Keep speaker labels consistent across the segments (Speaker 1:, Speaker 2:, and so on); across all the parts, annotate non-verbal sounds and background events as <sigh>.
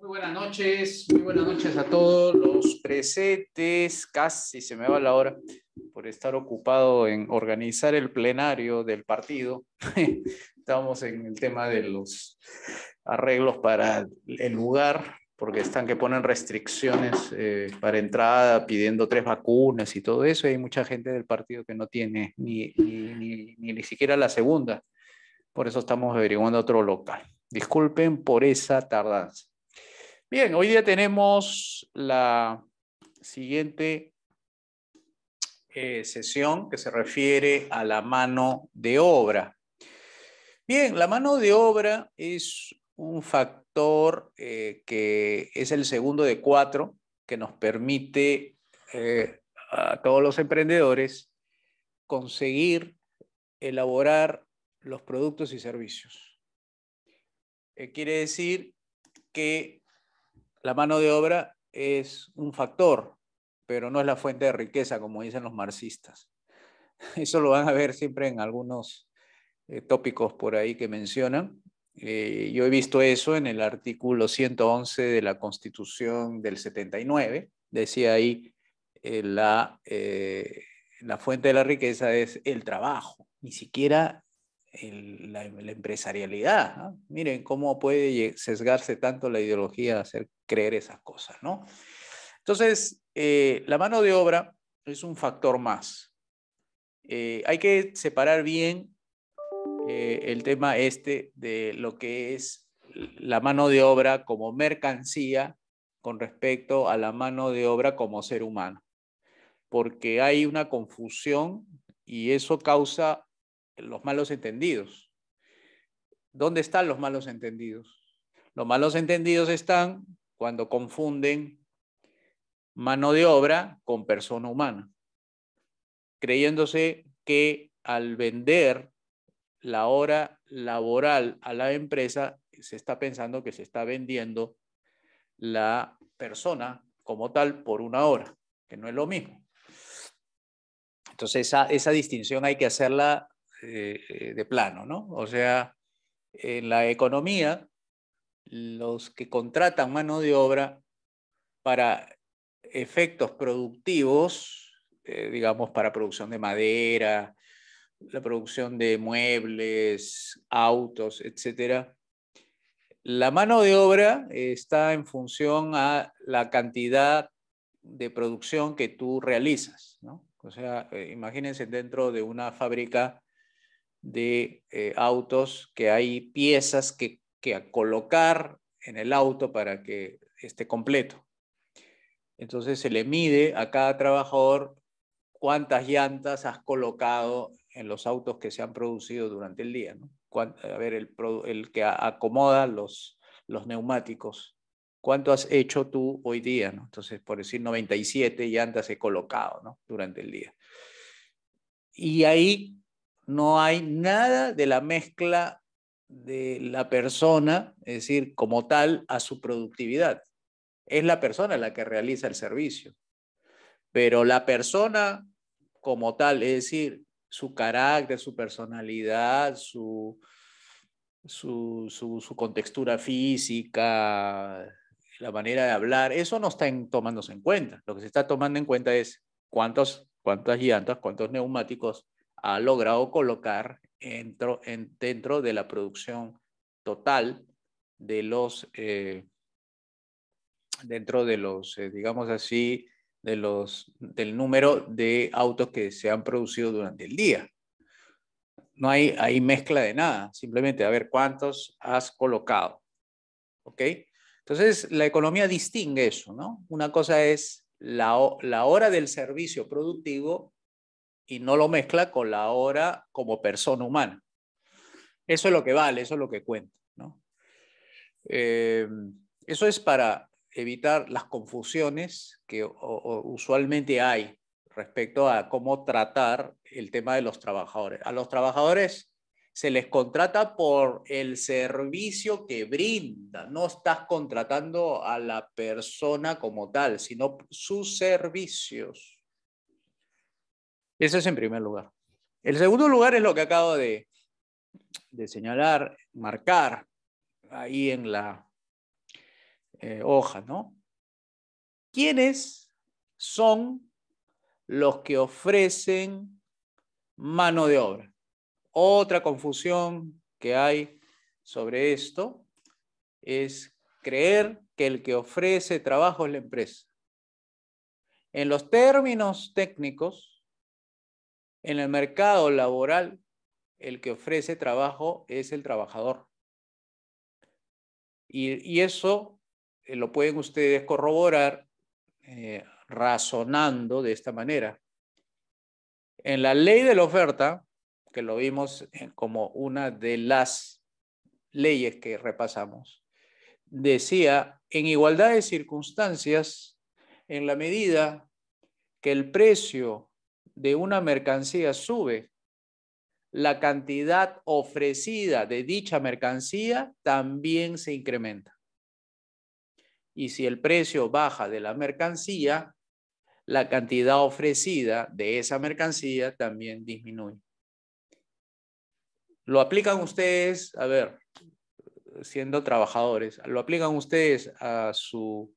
Speaker 1: Muy buenas noches, muy buenas noches a todos los
Speaker 2: presentes. Casi se me va la hora por estar ocupado en organizar el plenario del partido. <laughs> Estamos en el tema de los arreglos para el lugar, porque están que ponen restricciones eh, para entrada, pidiendo tres vacunas y todo eso. Y hay mucha gente del partido que no tiene ni, ni, ni, ni, ni siquiera la segunda. Por eso estamos averiguando otro local. Disculpen por esa tardanza. Bien, hoy día tenemos la siguiente eh, sesión que se refiere a la mano de obra. Bien, la mano de obra es un factor eh, que es el segundo de cuatro que nos permite eh, a todos los emprendedores conseguir elaborar los productos y servicios. quiere decir que la mano de obra es un factor, pero no es la fuente de riqueza, como dicen los marxistas. <laughs> Eso lo van a ver siempre en algunos eh, tópicos por ahí que mencionan. Eh, yo he visto eso en el artículo 111 de la Constitución del 79. Decía ahí, eh, la, la fuente de la riqueza es el trabajo, ni siquiera la, empresarialidad. Miren cómo puede sesgarse tanto la ideología hacer creer esas cosas, ¿no? Entonces, eh, la mano de obra es un factor más. Eh, hay que separar bien eh, el tema este de lo que es la mano de obra como mercancía con respecto a la mano de obra como ser humano, porque hay una confusión y eso causa los malos entendidos. ¿Dónde están los malos entendidos? Los malos entendidos están cuando confunden mano de obra con persona humana, creyéndose que al vender la hora laboral a la empresa, se está pensando que se está vendiendo la persona como tal por una hora, que no es lo mismo. Entonces esa, distinción hay que hacerla eh, eh, de plano, ¿no? O sea, en la economía, los que contratan mano de obra para efectos productivos, eh, digamos, para producción de madera, la producción de muebles, autos, etcétera, la mano de obra está en función a la cantidad de producción que tú realizas. ¿no? O sea, imagínense dentro de una fábrica de eh, autos, que hay piezas que, que colocar en el auto para que esté completo. Entonces se le mide a cada trabajador cuántas llantas has colocado en los autos que se han producido durante el día. A ver, el, que acomoda los, los neumáticos. ¿Cuánto has hecho tú hoy día? ¿no? Entonces, por decir 97 llantas he colocado ¿no? durante el día. Y ahí no hay nada de la mezcla de la persona, es decir, como tal, a su productividad. Es la persona la que realiza el servicio. Pero la persona como tal, es decir, su carácter, su personalidad, su, su, contextura física, la manera de hablar, eso no está tomándose en cuenta. Lo que se está tomando en cuenta es cuántos, cuántas llantas, cuántos neumáticos, ha logrado colocar dentro, dentro de la producción total de los, eh, dentro de los, eh, digamos así, de los, del número de autos que se han producido durante el día. No hay, hay mezcla de nada, simplemente a ver cuántos has colocado. ¿Ok? Entonces, la economía distingue eso, ¿no? Una cosa es la, la hora del servicio productivo y no lo mezcla con la hora como persona humana. Eso es lo que vale, eso es lo que cuenta. Eh, eso es para evitar las confusiones que usualmente hay respecto a cómo tratar el tema de los trabajadores. A los trabajadores se les contrata por el servicio que brinda, no estás contratando a la persona como tal, sino sus servicios. Ese es en primer lugar. El segundo lugar es lo que acabo de, señalar, marcar ahí en la eh, hoja, ¿no? ¿Quiénes son los que ofrecen mano de obra? Otra confusión que hay sobre esto es creer que el que ofrece trabajo es la empresa. En los términos técnicos, en el mercado laboral, el que ofrece trabajo es el trabajador. Y, eso eh, lo pueden ustedes corroborar eh, razonando de esta manera. En la ley de la oferta, que lo vimos eh, como una de las leyes que repasamos, decía, en igualdad de circunstancias, en la medida que el precio de una mercancía sube, la cantidad ofrecida de dicha mercancía también se incrementa. Y si el precio baja de la mercancía, la cantidad ofrecida de esa mercancía también disminuye. Lo aplican ustedes, a ver, siendo trabajadores, lo aplican ustedes a su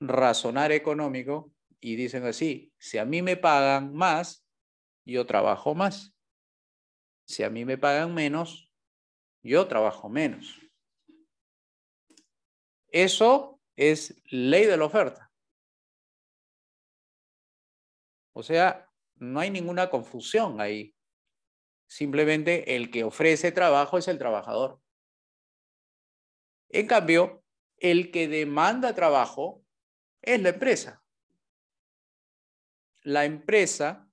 Speaker 2: razonar económico y dicen así, si a mí me pagan más, yo trabajo más. Si a mí me pagan menos, yo trabajo menos.
Speaker 1: Eso es ley de la oferta. O sea, no hay ninguna confusión ahí.
Speaker 2: Simplemente el que ofrece trabajo es el trabajador. En cambio, el que demanda trabajo es la empresa la empresa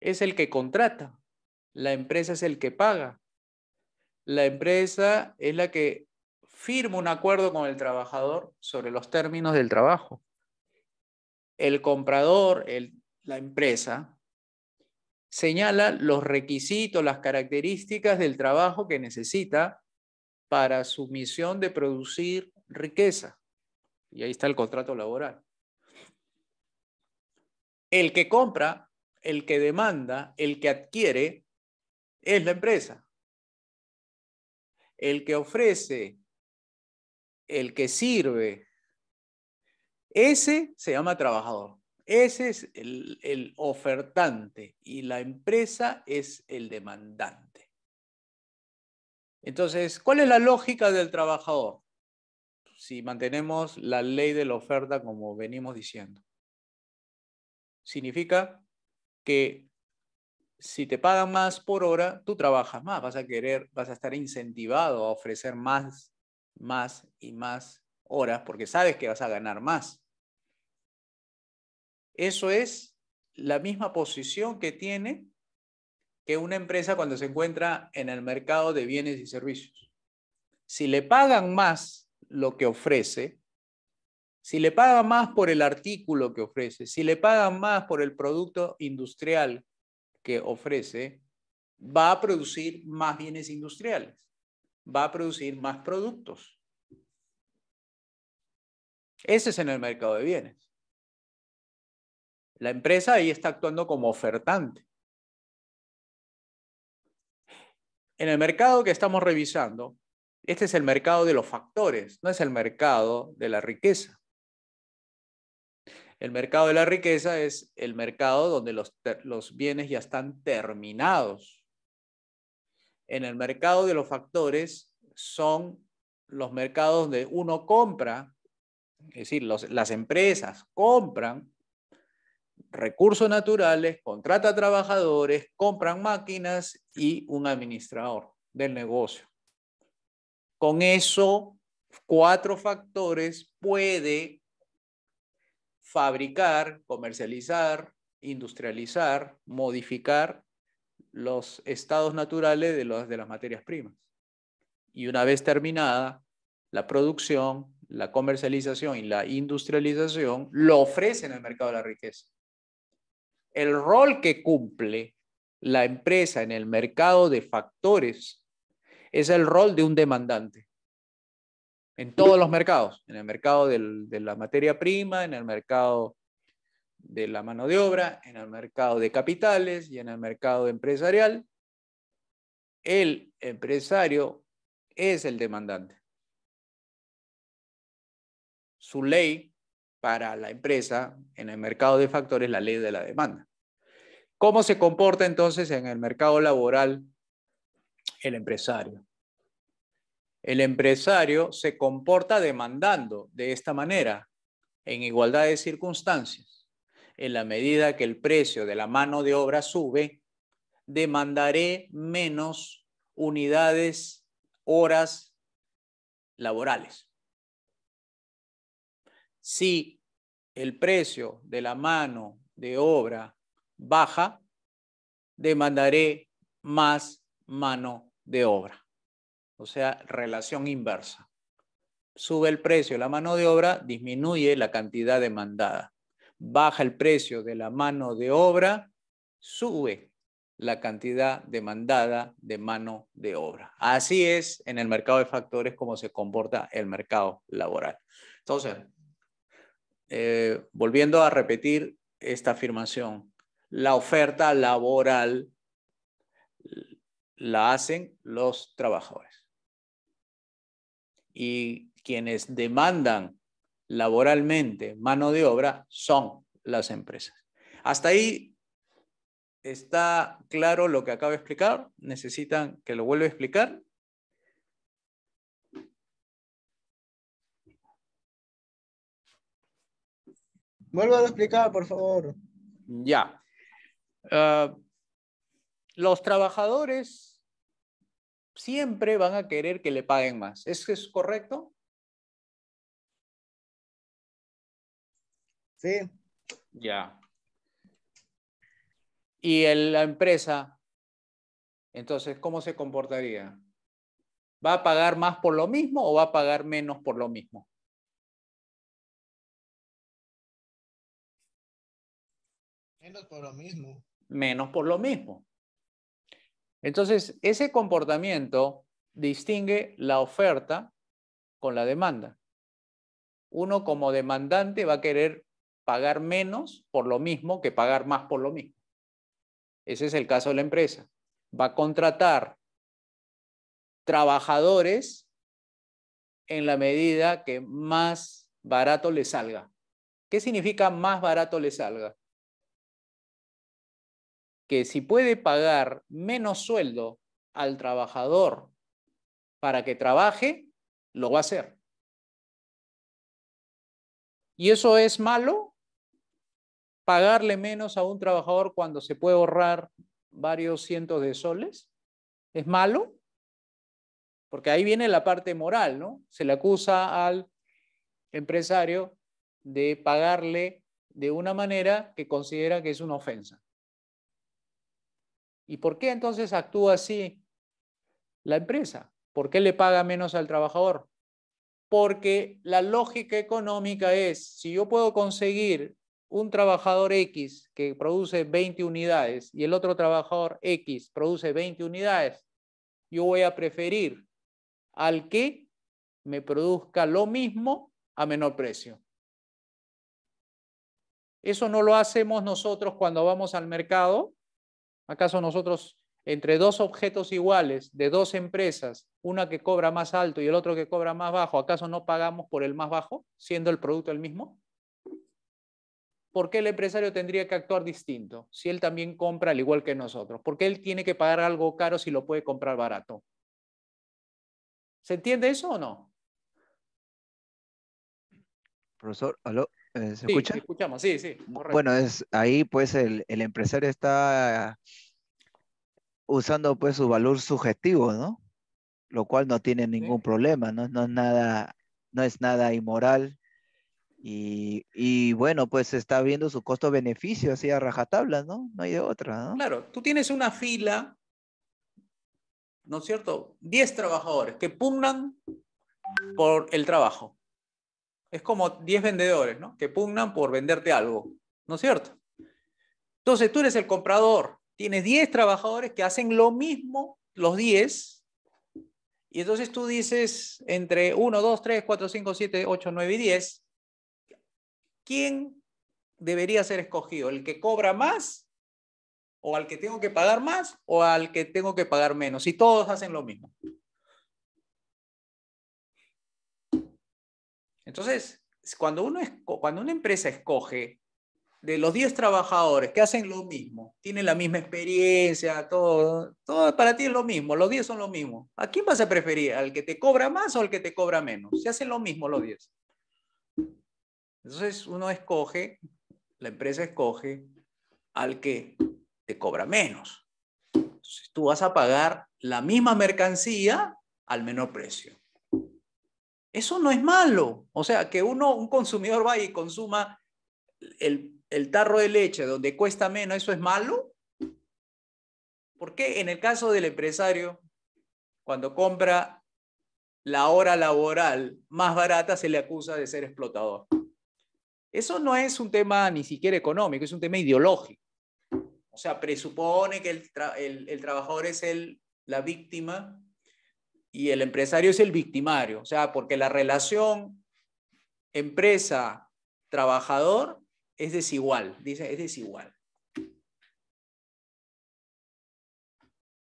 Speaker 2: es el que contrata, la empresa es el que paga, la empresa es la que firma un acuerdo con el trabajador sobre los términos del trabajo. El comprador, la empresa, señala los requisitos, las características del trabajo que necesita para su misión de producir riqueza. Y ahí está el contrato laboral. El que compra, el que demanda, el que adquiere,
Speaker 1: es la empresa. El que ofrece, el que sirve, ese se llama trabajador.
Speaker 2: Ese es el, el, ofertante y la empresa es el demandante. Entonces, ¿cuál es la lógica del trabajador? Si mantenemos la ley de la oferta como venimos diciendo significa que si te pagan más por hora, tú trabajas más, vas a querer, vas a estar incentivado a ofrecer más, más y más horas porque sabes que vas a ganar más. Eso es la misma posición que tiene que una empresa cuando se encuentra en el mercado de bienes y servicios. Si le pagan más lo que ofrece, si le paga más por el artículo que ofrece, si le pagan más por el producto industrial que ofrece, va a producir más bienes industriales, va a producir más productos.
Speaker 1: Ese es en el mercado de bienes. La empresa ahí está actuando como ofertante.
Speaker 2: En el mercado que estamos revisando, este es el mercado de los factores, no es el mercado de la riqueza. El mercado de la riqueza es el mercado donde los, bienes ya están terminados. En el mercado de los factores son los mercados donde uno compra, es decir, las empresas compran recursos naturales, contrata trabajadores, compran máquinas y un administrador del negocio. Con eso, cuatro factores puede fabricar, comercializar, industrializar, modificar los estados naturales de, las materias primas. Y una vez terminada la producción, la comercialización y la industrialización, lo ofrecen al mercado de la riqueza. El rol que cumple la empresa en el mercado de factores es el rol de un demandante en todos los mercados, en el mercado de la materia prima, en el mercado de la mano de obra, en el mercado de capitales y en el mercado empresarial,
Speaker 1: el empresario es el demandante. Su ley para la empresa en el
Speaker 2: mercado de factores es la ley de la demanda. ¿Cómo se comporta entonces en el mercado laboral el empresario? el empresario se comporta demandando de esta manera, en igualdad de circunstancias. En la medida que el precio de la mano de obra sube, demandaré menos unidades, horas laborales. Si el precio de la mano de obra baja, demandaré más mano de obra o sea, relación inversa. Sube el precio de la mano de obra, disminuye la cantidad demandada. Baja el precio de la mano de obra, sube la cantidad demandada de mano de obra. Así es en el mercado de factores como se comporta el mercado laboral. Entonces, eh, volviendo a repetir esta afirmación, la oferta laboral la hacen los trabajadores y quienes demandan laboralmente mano de obra son las empresas. Hasta ahí está claro lo que acabo de explicar. ¿Necesitan que lo vuelva a explicar?
Speaker 3: Vuelvo a explicar,
Speaker 1: por favor. Ya. Ah, los trabajadores siempre van a querer que le paguen más. ¿Eso es correcto? Sí. Ya. Y la empresa,
Speaker 2: entonces, ¿cómo se comportaría? ¿Va a pagar más por lo mismo o va a pagar
Speaker 1: menos por lo mismo?
Speaker 3: Menos por lo mismo.
Speaker 1: Menos por lo mismo.
Speaker 2: Entonces, ese comportamiento distingue la oferta con la demanda. Uno como demandante va a querer pagar menos por lo mismo que pagar más por lo mismo. Ese es el caso de la empresa. Va a contratar trabajadores en la medida que más barato le salga. ¿Qué significa más barato le salga? que si puede pagar menos
Speaker 1: sueldo al trabajador para que trabaje, lo va a hacer. ¿Y eso es malo?
Speaker 2: ¿Pagarle menos a un trabajador cuando se puede ahorrar varios cientos de soles? ¿Es malo? Porque ahí viene la parte moral, ¿no? Se le acusa al empresario de pagarle de una manera que considera que es una ofensa. ¿Y por qué entonces actúa así la empresa? ¿Por qué le paga menos al trabajador? Porque la lógica económica es, si yo puedo conseguir un trabajador X que produce 20 unidades y el otro trabajador X produce 20 unidades, yo voy a preferir al que me produzca lo mismo a menor precio. Eso no lo hacemos nosotros cuando vamos al mercado ¿Acaso nosotros entre dos objetos iguales de dos empresas, una que cobra más alto y el otro que cobra más bajo, ¿acaso no pagamos por el más bajo, siendo el producto el mismo? ¿Por qué el empresario tendría que actuar distinto si él también compra al igual que nosotros? ¿Por qué él tiene que pagar algo caro si lo puede comprar barato? ¿Se entiende eso o no?
Speaker 4: Profesor, aló. Eh, ¿Se sí, escuchamos,
Speaker 2: sí, sí. Bueno, es,
Speaker 4: ahí pues el, empresario está usando pues su valor subjetivo, ¿no? Lo cual no tiene ningún problema, ¿no? No, es nada, no es nada inmoral. Y, bueno, pues está viendo su costo-beneficio así a rajatabla, ¿no? No hay de otra, ¿no?
Speaker 2: Claro, tú tienes una fila, ¿no es cierto? 10 trabajadores que pugnan por el trabajo es como 10 vendedores, ¿no? Que pugnan por venderte algo, ¿no es cierto? Entonces tú eres el comprador, tienes 10 trabajadores que hacen lo
Speaker 1: mismo,
Speaker 2: los 10, y entonces tú dices entre 1, 2, 3, 4, 5, 7, 8, 9 y 10, ¿quién debería ser escogido? ¿El que cobra más? ¿O al que tengo que pagar más? ¿O al que tengo que pagar menos? Si todos hacen lo mismo. Entonces, cuando, una empresa escoge de los 10 trabajadores que hacen lo mismo, tienen la misma experiencia, todo, todo para ti es lo mismo, los 10 son lo mismo. ¿A quién vas a preferir? ¿Al que te cobra más o al que te cobra menos? Se hacen lo mismo los 10. Entonces uno escoge, la empresa escoge al que te cobra menos. tú vas a pagar la misma mercancía al menor precio. Eso no es malo. O sea, que uno, un consumidor vaya y consuma el, tarro de leche donde cuesta menos, ¿eso es malo? ¿Por qué en el caso del empresario, cuando compra la hora laboral más barata, se le acusa de ser explotador? Eso no es un tema ni siquiera económico, es un tema ideológico. O sea, presupone que el, trabajador es el, la víctima y el empresario es el victimario, o sea, porque la relación empresa-trabajador es desigual,
Speaker 1: dice, es desigual.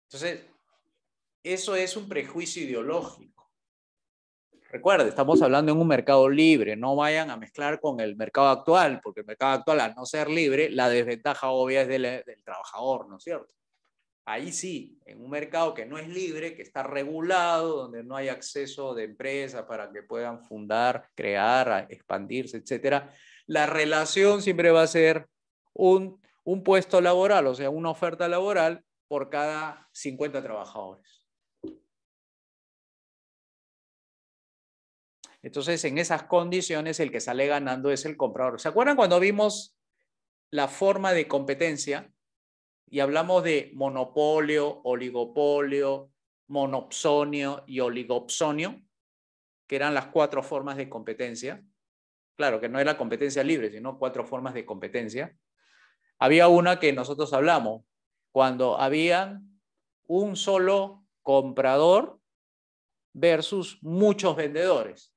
Speaker 1: Entonces, eso es un prejuicio ideológico. Recuerde,
Speaker 2: estamos hablando en un mercado libre, no vayan a mezclar con el mercado actual, porque el mercado actual, al no ser libre, la desventaja obvia es del, del trabajador, ¿no es cierto? ahí sí, en un mercado que no es libre, que está regulado, donde no hay acceso de empresas para que puedan fundar, crear, expandirse, etcétera, la relación siempre va a ser un, un puesto laboral, o sea, una oferta laboral por cada 50 trabajadores. Entonces, en esas condiciones, el que sale ganando es el comprador. ¿Se acuerdan cuando vimos la forma de competencia? y hablamos de monopolio, oligopolio, monopsonio y oligopsonio, que eran las cuatro formas de competencia. Claro, que no era competencia libre, sino cuatro formas de competencia. Había una que nosotros hablamos, cuando había un solo comprador versus muchos vendedores.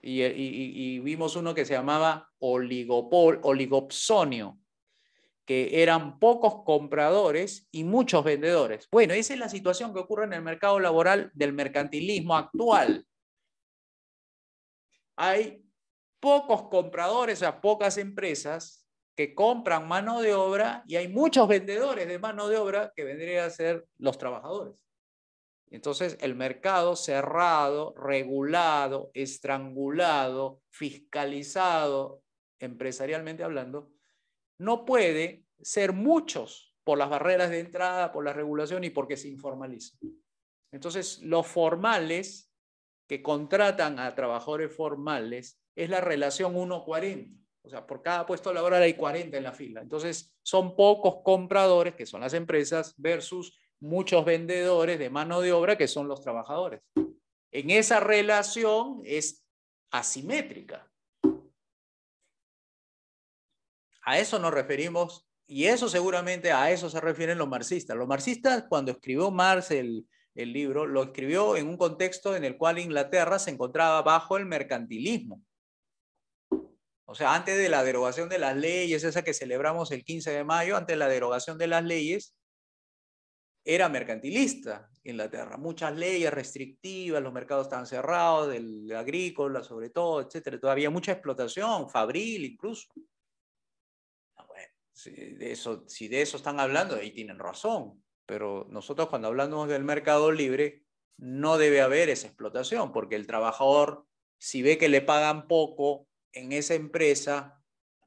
Speaker 2: Y, vimos uno que se llamaba oligopol, oligopsonio, que eran pocos compradores y muchos vendedores. Bueno, esa es la situación que ocurre en el mercado laboral del mercantilismo actual. Hay pocos compradores, o sea, pocas empresas que compran mano de obra y hay muchos vendedores de mano de obra que vendrían a ser los trabajadores. Entonces, el mercado cerrado, regulado, estrangulado, fiscalizado, empresarialmente hablando, no puede ser muchos por las barreras de entrada, por la regulación y porque se informaliza. Entonces, los formales que contratan a trabajadores formales es la relación 1-40. O sea, por cada puesto laboral hay 40 en la fila. Entonces, son pocos compradores, que son las empresas, versus muchos vendedores de mano de obra, que son los trabajadores. En esa relación es asimétrica. A eso nos referimos y eso seguramente a eso se refieren los marxistas. Los marxistas cuando escribió Marx el, libro, lo escribió en un contexto en el cual Inglaterra se encontraba bajo el mercantilismo. O sea, antes de la derogación de las leyes, esa que celebramos el 15 de mayo, antes de la derogación de las leyes, era mercantilista Inglaterra. Muchas leyes restrictivas, los mercados estaban cerrados, del agrícola sobre todo, etcétera. Todavía mucha explotación, fabril incluso si de, eso, si de eso están hablando, ahí tienen razón. Pero nosotros cuando hablamos del mercado libre, no debe haber esa explotación, porque el trabajador, si ve que le pagan poco en esa empresa,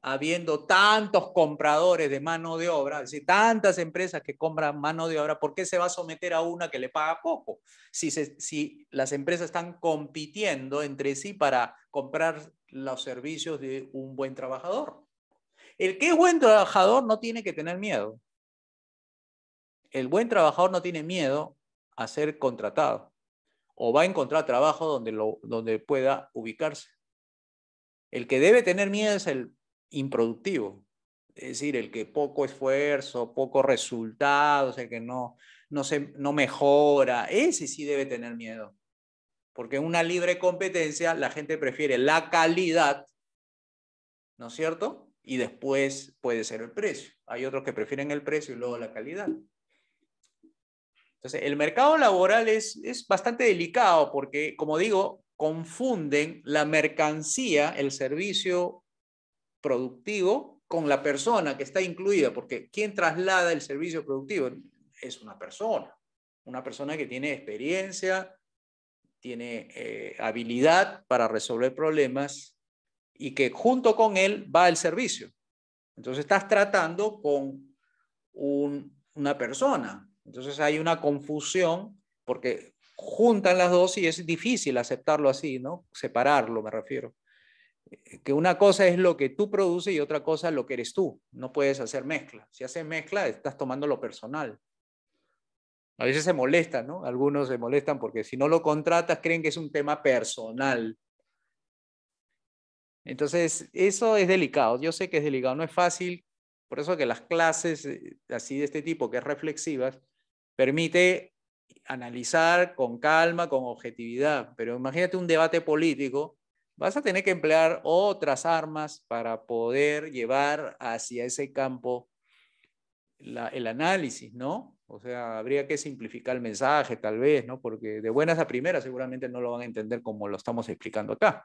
Speaker 2: habiendo tantos compradores de mano de obra, tantas empresas que compran mano de obra, ¿por qué se va a someter a una que le paga poco? Si, se, si las empresas están compitiendo entre sí para comprar los servicios de un buen trabajador. El que es buen trabajador no tiene que tener miedo. El buen trabajador no tiene miedo a ser contratado o va a encontrar trabajo donde, donde pueda ubicarse. El que debe tener miedo es el improductivo, es decir, el que poco esfuerzo, resultado, resultado, el que no, no, se, no mejora, ese sí debe tener miedo. Porque en una libre competencia la gente prefiere la calidad, ¿no es cierto? y después puede ser el precio. Hay otros que prefieren el precio y luego la calidad. Entonces, el mercado laboral es, es bastante delicado porque, como digo, confunden la mercancía, el servicio productivo, con la persona que está incluida, porque quien traslada el servicio productivo? Es una persona, una persona que tiene experiencia, tiene eh, habilidad para resolver problemas y que junto con él va el servicio. Entonces estás tratando con una persona. Entonces hay una confusión porque juntan las dos y es difícil aceptarlo así, ¿no? Separarlo, me refiero. Eh, que una cosa es lo que tú produces y otra cosa lo que eres tú. No puedes hacer mezcla. Si haces mezcla, estás tomando lo personal. A veces se molestan, ¿no? Algunos se molestan porque si no lo contratas creen que es un tema personal. Entonces, eso es delicado. Yo sé que es delicado, no es fácil. Por eso que las clases eh, así de este tipo, que es reflexivas, permite analizar con calma, con objetividad. Pero imagínate un debate político, vas a tener que emplear otras armas para poder llevar hacia ese campo el análisis, ¿no? O sea, habría que simplificar el mensaje, tal vez, ¿no? Porque de buenas a primeras seguramente no lo van a entender como lo estamos explicando acá.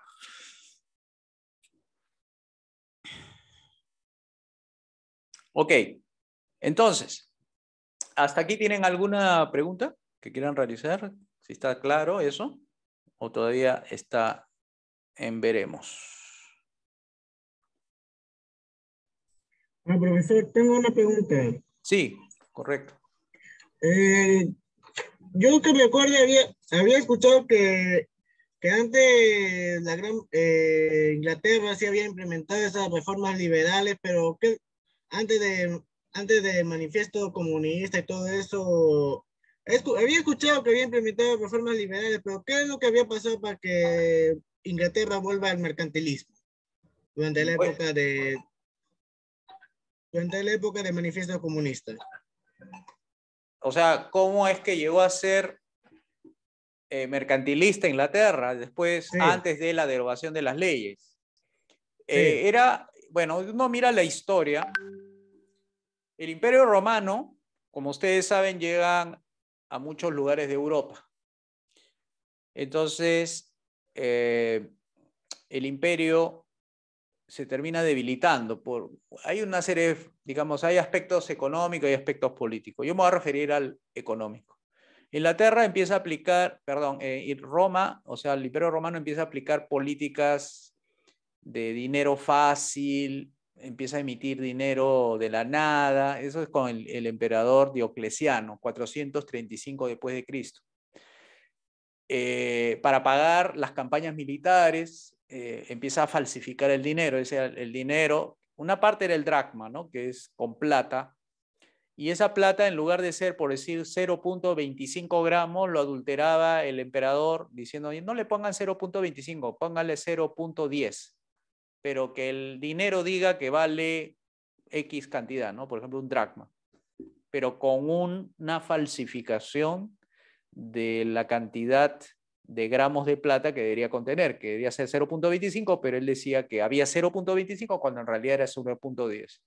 Speaker 1: Ok, entonces, ¿hasta aquí tienen alguna pregunta
Speaker 2: que quieran realizar? Si está claro eso, o todavía está en veremos.
Speaker 3: Ah, profesor, tengo una pregunta. Sí, correcto. Eh, yo que me acuerdo había, había escuchado que, antes la gran eh, Inglaterra sí había implementado esas reformas liberales, pero ¿qué, antes de antes del manifiesto comunista y todo eso, había escuchado que había implementado reformas liberales, pero ¿qué es lo que había pasado para que Inglaterra vuelva al mercantilismo durante la pues época de durante la época del manifiesto comunista?
Speaker 2: O sea, ¿cómo es que llegó a ser eh, mercantilista Inglaterra después, antes de la derogación de las leyes? Eh, era bueno, uno mira la historia, el imperio romano, como ustedes saben, llegan a muchos lugares de Europa. Entonces, eh, el imperio se termina debilitando. Por, hay una serie, digamos, hay aspectos económicos y aspectos políticos. Yo me voy a referir al económico. Inglaterra empieza a aplicar, perdón, eh, Roma, o sea, el Imperio Romano empieza a aplicar políticas de dinero fácil, empieza a emitir dinero de la nada. Eso es con el, emperador Diocleciano, 435 después de Cristo. Eh, para pagar las campañas militares, eh, empieza a falsificar el dinero. Ese, el dinero, una parte era el dracma, ¿no? que es con plata, y esa plata, en lugar de ser, por decir, 0.25 gramos, lo adulteraba el emperador diciendo, no le pongan 0.25, póngale 0.10 pero que el dinero diga que vale X cantidad, ¿no? Por ejemplo, un dracma, pero con una falsificación de la cantidad de gramos de plata que debería contener, que debería ser 0.25, pero él decía que había 0.25 cuando en realidad era 0.10.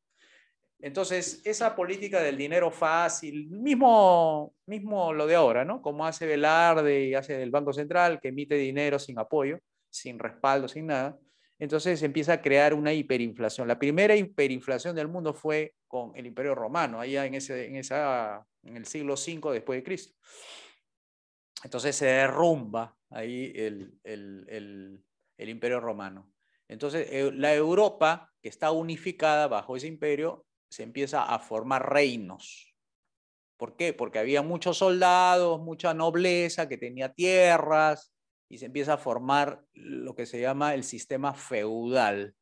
Speaker 2: Entonces, esa política del dinero fácil, mismo, mismo lo de ahora, ¿no? Como hace Velarde y hace el Banco Central, que emite dinero sin apoyo, sin respaldo, sin nada, entonces empieza a crear una hiperinflación. La primera hiperinflación del mundo fue con el Imperio Romano, allá en, ese, en, esa, en el siglo V después de Cristo. Entonces se derrumba ahí el, el Imperio Romano. Entonces la Europa, que está unificada bajo ese imperio, se empieza a formar reinos. ¿Por qué? Porque había muchos soldados, mucha nobleza que tenía tierras, y se empieza a formar lo que se llama el sistema feudal,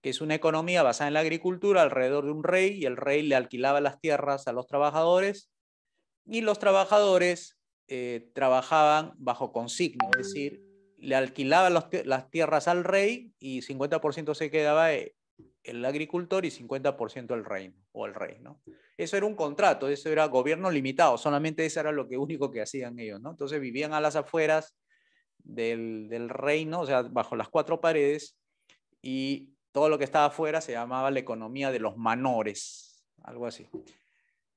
Speaker 2: que es una economía basada en la agricultura alrededor de un rey y el rey le alquilaba las tierras a los trabajadores y los trabajadores eh, trabajaban bajo consigna, es decir, le alquilaban las tierras al rey y 50% se quedaba eh, el agricultor y 50% el reino o el rey, ¿no? Eso era un contrato, eso era gobierno limitado, solamente eso era lo que único que hacían ellos, ¿no? Entonces vivían a las afueras del, reino, o sea, bajo las cuatro paredes, y todo lo que estaba afuera se llamaba la economía de los manores, algo así.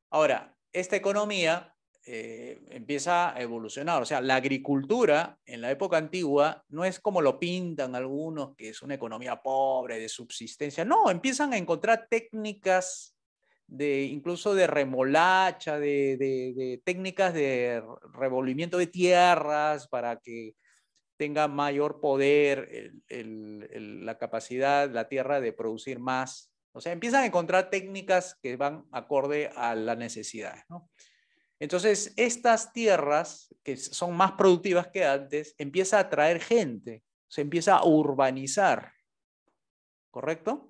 Speaker 2: Ahora, esta economía eh, empieza a evolucionar. O sea, la agricultura en la época antigua no es como lo pintan algunos, que es una economía pobre, de subsistencia. No, empiezan a encontrar técnicas de incluso de remolacha, de, de técnicas de revolvimiento de tierras para que tenga mayor poder, la capacidad, la tierra de producir más. O sea, empiezan a encontrar técnicas que van acorde a la necesidad. Entonces, estas tierras, que son más productivas que antes, empieza a atraer gente, se empieza a urbanizar. ¿Correcto?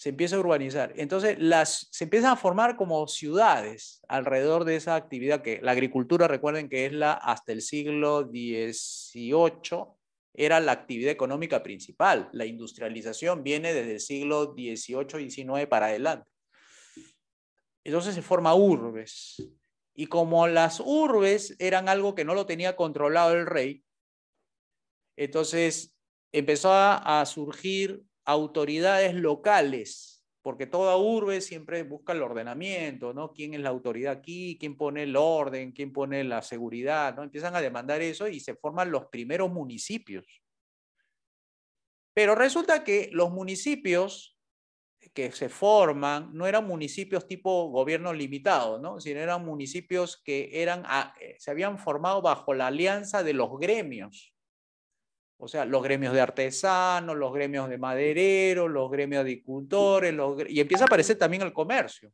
Speaker 2: se empieza a urbanizar. Entonces, las, se empiezan a formar como ciudades alrededor de esa actividad que la agricultura, recuerden que es la, hasta el siglo XVIII, era la actividad económica principal. La industrialización viene desde el siglo XVIII, XIX para adelante. Entonces se forma urbes. Y como las urbes eran algo que no lo tenía controlado el rey, entonces empezó a surgir autoridades locales, porque toda urbe siempre busca el ordenamiento, ¿no? ¿Quién es la autoridad aquí? ¿Quién pone el orden? ¿Quién pone la seguridad? ¿no? Empiezan a demandar eso y se forman los primeros municipios. Pero resulta que los municipios que se forman no eran municipios tipo gobierno limitado, ¿no? sino eran municipios que eran, ah, eh, se habían formado bajo la alianza de los gremios. O sea, los gremios de artesanos, los gremios de madereros, los gremios de agricultores, y empieza a aparecer también el comercio.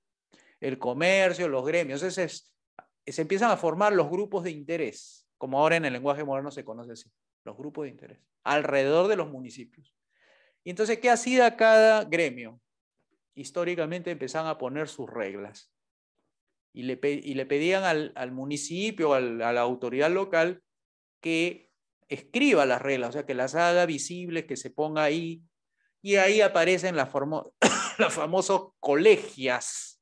Speaker 2: El comercio, los gremios, Entonces, se empiezan a formar los grupos de interés, como ahora en el lenguaje moderno se conoce así, los grupos de interés, alrededor de los municipios. Y entonces, ¿qué hacía cada gremio? Históricamente empezaban a poner sus reglas y le, y le pedían al, municipio, a la autoridad local, que escriba las reglas, o sea, que las haga visibles, que se ponga ahí. Y ahí aparecen las, <coughs> famosos famosas colegias.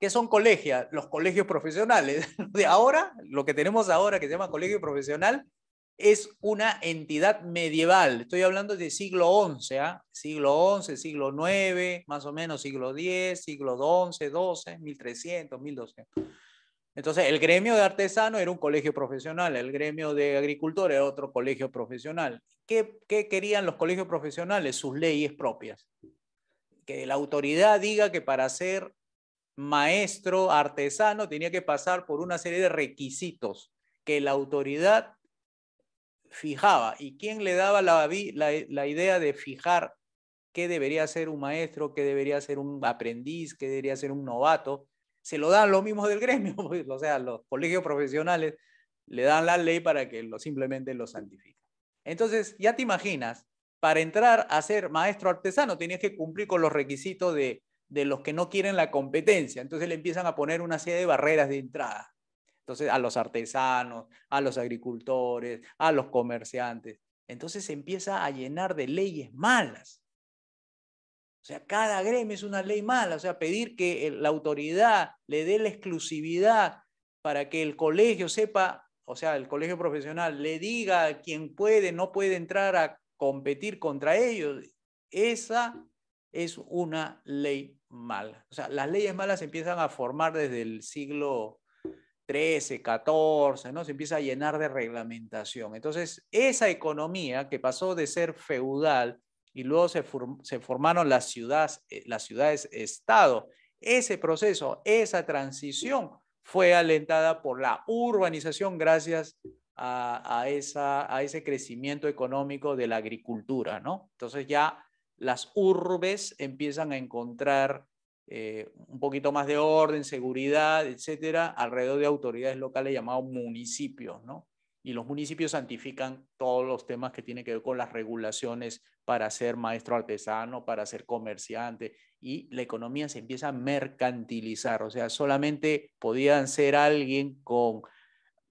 Speaker 2: ¿Qué son colegias? Los colegios profesionales. <laughs> De ahora, lo que tenemos ahora que se llama colegio profesional, es una entidad medieval. Estoy hablando de siglo XI, ¿ah? siglo XI, siglo IX, más o menos siglo X, siglo XI, XII, 1300, 1200. Entonces, el gremio de artesano era un colegio profesional, el gremio de agricultor era otro colegio profesional. ¿Qué, querían los colegios profesionales? Sus leyes propias. Que la autoridad diga que para ser maestro artesano tenía que pasar por una serie de requisitos que la autoridad fijaba. ¿Y quién le daba la idea de fijar qué debería ser un maestro, qué debería ser un aprendiz, qué debería ser un novato? se lo dan los mismos del gremio, <laughs> pues, o sea, los colegios profesionales le dan la ley para que lo, simplemente lo santifiquen. Entonces, ya te imaginas, para entrar a ser maestro artesano tienes que cumplir con los requisitos de, de los que no quieren la competencia. Entonces le empiezan a poner una serie de barreras de entrada. Entonces, a los artesanos, a los agricultores, a los comerciantes. Entonces se empieza a llenar de leyes malas. O sea, cada gremio es una ley mala. O sea, pedir que eh, la autoridad le dé la exclusividad para que el colegio sepa, o sea, el colegio profesional le diga a quien puede, no puede entrar a competir contra ellos. Esa es una ley mala. O sea, las leyes malas se empiezan a formar desde el siglo XIII, XIV, ¿no? Se empieza a llenar de reglamentación. Entonces, esa economía que pasó de ser feudal y luego se, formaron las ciudades, eh, las ciudades-estado. Ese proceso, esa transición fue alentada por la urbanización gracias a, ese crecimiento económico de la agricultura, ¿no? Entonces ya las urbes empiezan a encontrar eh, un poquito más de orden, seguridad, etcétera, alrededor de autoridades locales llamados municipios, ¿no? y los municipios santifican todos los temas que tienen que ver con las regulaciones para ser maestro artesano, para ser comerciante, y la economía se empieza a mercantilizar, o sea, solamente podían ser alguien con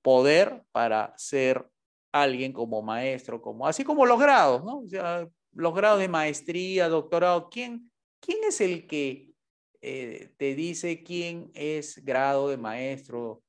Speaker 2: poder para ser alguien como maestro, como así como los grados, ¿no? O sea, los grados de maestría, doctorado, ¿quién, quién es el que eh, te dice quién es grado de maestro,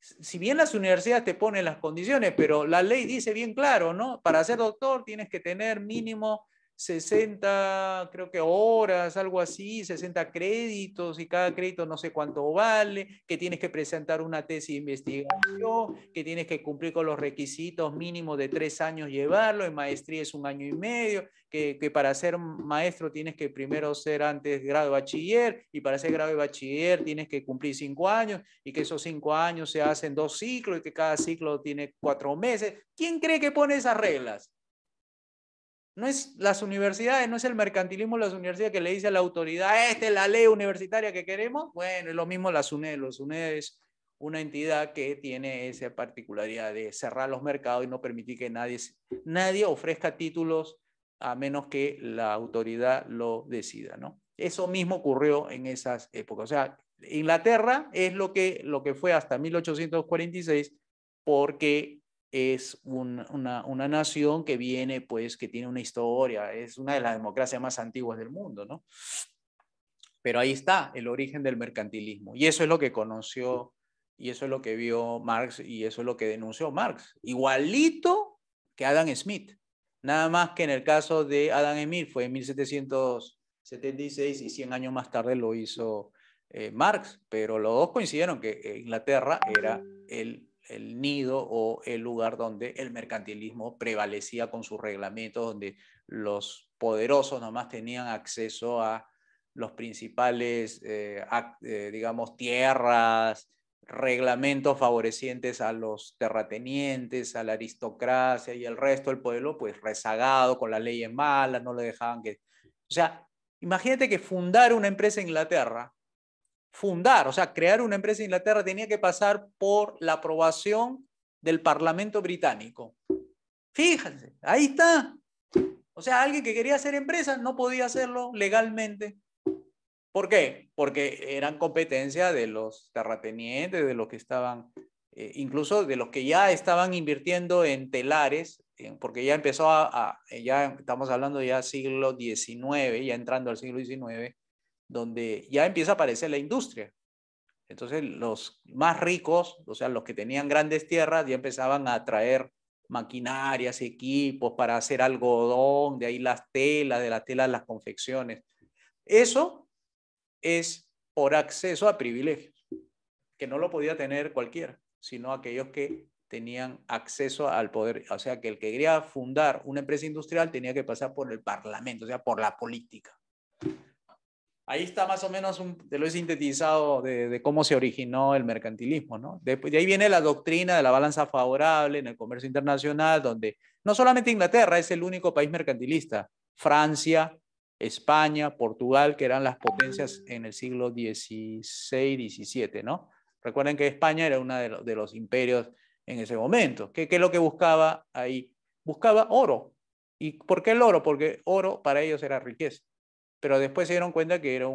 Speaker 2: si bien las universidades te ponen las condiciones, pero la ley dice bien claro, ¿no? Para ser doctor tienes que tener mínimo 60, creo que horas, algo así, 60 créditos y cada crédito no sé cuánto vale, que tienes que presentar una tesis de investigación, que tienes que cumplir con los requisitos mínimos de tres años llevarlo, en maestría es un año y medio, que, para ser maestro tienes que primero ser antes grado de bachiller y para ser grado de bachiller tienes que cumplir cinco años y que esos cinco años se hacen dos ciclos y que cada ciclo tiene cuatro meses. ¿Quién cree que pone esas reglas? No es las universidades, no es el mercantilismo de las universidades que le dice a la autoridad, esta es la ley universitaria que queremos. Bueno, es lo mismo las UNED. Las UNED es una entidad que tiene esa particularidad de cerrar los mercados y no permitir que nadie, nadie ofrezca títulos a menos que la autoridad lo decida, ¿no? Eso mismo ocurrió en esas épocas. O sea, Inglaterra es lo que, lo que fue hasta 1846 porque es una, nación que viene, pues, que tiene una historia, es una de las democracias más antiguas del mundo, ¿no? Pero ahí está el origen del mercantilismo. Y eso es lo que conoció, y eso es lo que vio Marx, y eso es lo que denunció Marx. Igualito que Adam Smith. Nada más que en el caso de Adam Smith fue en 1776 y 100 años más tarde lo hizo eh, Marx, pero los dos coincidieron que Inglaterra era el el nido o el lugar donde el mercantilismo prevalecía con sus reglamentos, donde los poderosos nomás tenían acceso a los principales, eh, eh, digamos, tierras, reglamentos favorecientes a los terratenientes, a la aristocracia y el resto del pueblo, pues rezagado con las leyes malas, no le dejaban que... O sea, imagínate que fundar una empresa en Inglaterra fundar, o sea, crear una empresa en Inglaterra tenía que pasar por la aprobación del Parlamento británico. Fíjense, ahí está. O sea, alguien que quería hacer empresa no podía hacerlo legalmente. ¿Por qué? Porque eran competencia de los terratenientes, de los que estaban, eh, incluso de los que ya estaban invirtiendo en telares, porque ya empezó a, a, ya estamos hablando ya siglo XIX, ya entrando al siglo XIX, donde ya empieza a aparecer la industria. Entonces los más ricos, o sea, los que tenían grandes tierras, ya empezaban a traer maquinarias, equipos para hacer algodón, de ahí las telas, de las telas las confecciones. Eso es por acceso a privilegios, que no lo podía tener cualquiera, sino aquellos que tenían acceso al poder. O sea, que el que quería fundar una empresa industrial tenía que pasar por el parlamento, o sea, por la política. Ahí está más o menos, un, te lo he sintetizado, de, cómo se originó el mercantilismo. ¿no? Pues, de, ahí viene la doctrina de la balanza favorable en el comercio internacional, donde no solamente Inglaterra es el único país mercantilista, Francia, España, Portugal, que eran las potencias en el siglo XVI, XVII. ¿no? Recuerden que España era uno de, los, imperios en ese momento. ¿Qué es lo que buscaba ahí? Buscaba oro. ¿Y por qué el oro? Porque oro para ellos era riqueza pero después se dieron cuenta que era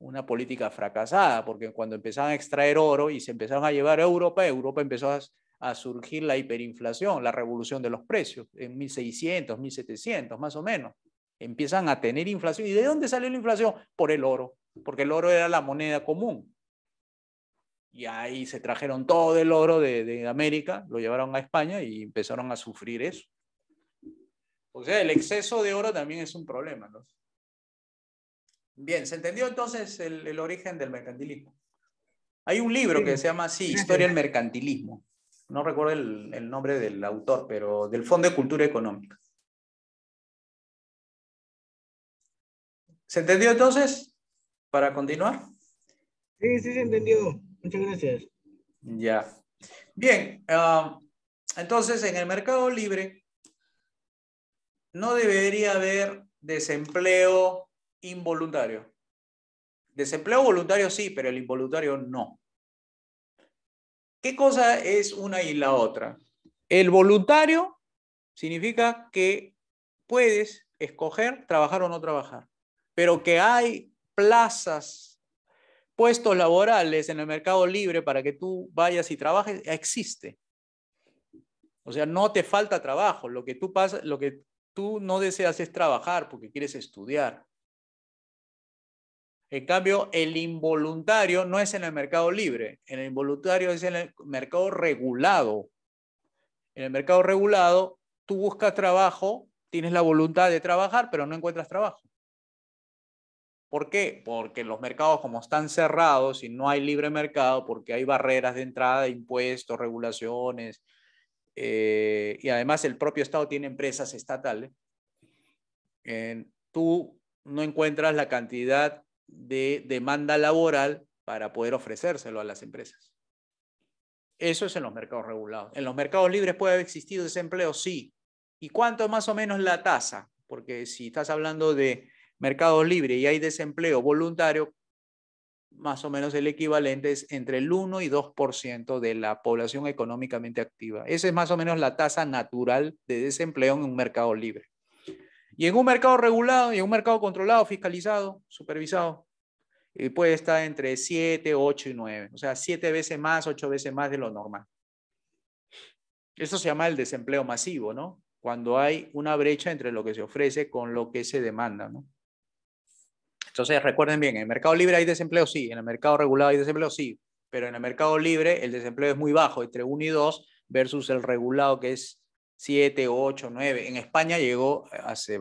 Speaker 2: una política fracasada, porque cuando empezaban a extraer oro y se empezaron a llevar a Europa, Europa empezó a, surgir la hiperinflación, la revolución de los precios, en 1600, 1700 más o menos. Empiezan a tener inflación. ¿Y de dónde salió la inflación? Por el oro, porque el oro era la moneda común. Y ahí se trajeron todo el oro de, de América, lo llevaron a España y empezaron a sufrir eso. O sea, el exceso de oro también es un problema. ¿no? Bien, ¿se entendió entonces el, origen del mercantilismo? Hay un libro que se llama así, Historia del Mercantilismo.
Speaker 1: No recuerdo el, nombre del autor, pero del Fondo de Cultura Económica. ¿Se entendió entonces? ¿Para continuar? Sí, sí, se entendió. Muchas gracias.
Speaker 3: Ya.
Speaker 2: Bien, um, entonces en el mercado libre no debería haber desempleo involuntario. Desempleo voluntario sí, pero el involuntario no. ¿Qué cosa es una y la otra? El voluntario significa que puedes escoger trabajar o no trabajar, pero que hay plazas, puestos laborales en el mercado libre para que tú vayas y trabajes, existe. O sea, no te falta trabajo, lo que tú, lo que tú no deseas es trabajar porque quieres estudiar. En cambio, el involuntario no es en el mercado libre, en el involuntario es en el mercado regulado. En el mercado regulado, tú buscas trabajo, tienes la voluntad de trabajar, pero no encuentras trabajo. ¿Por qué? Porque los mercados como están cerrados y no hay libre mercado, porque hay barreras de entrada, impuestos, regulaciones, eh, y además el propio Estado tiene empresas estatales, tú no encuentras la cantidad de demanda laboral para poder ofrecérselo a las empresas. Eso es en los mercados regulados. ¿En los mercados libres puede haber existido desempleo? Sí. ¿Y cuánto más o menos la tasa? Porque si estás hablando de mercado libre y hay desempleo voluntario, más o menos el equivalente es entre el 1 y 2% de la población económicamente activa. Esa es más o menos la tasa natural de desempleo en un mercado libre. Y en un mercado regulado y en un mercado controlado, fiscalizado, supervisado, eh, puede estar entre 7, 8 y 9. O sea, 7 veces más, 8 veces más de lo normal. Esto se llama el desempleo masivo, ¿no? Cuando hay una brecha entre lo que se ofrece con lo que se demanda, ¿no? Entonces, recuerden bien, en el mercado libre hay desempleo, sí, en el mercado regulado hay desempleo, sí, pero en el mercado libre el desempleo es muy bajo, entre 1 y 2, versus el regulado que es 7, 8, 9. En España llegó hace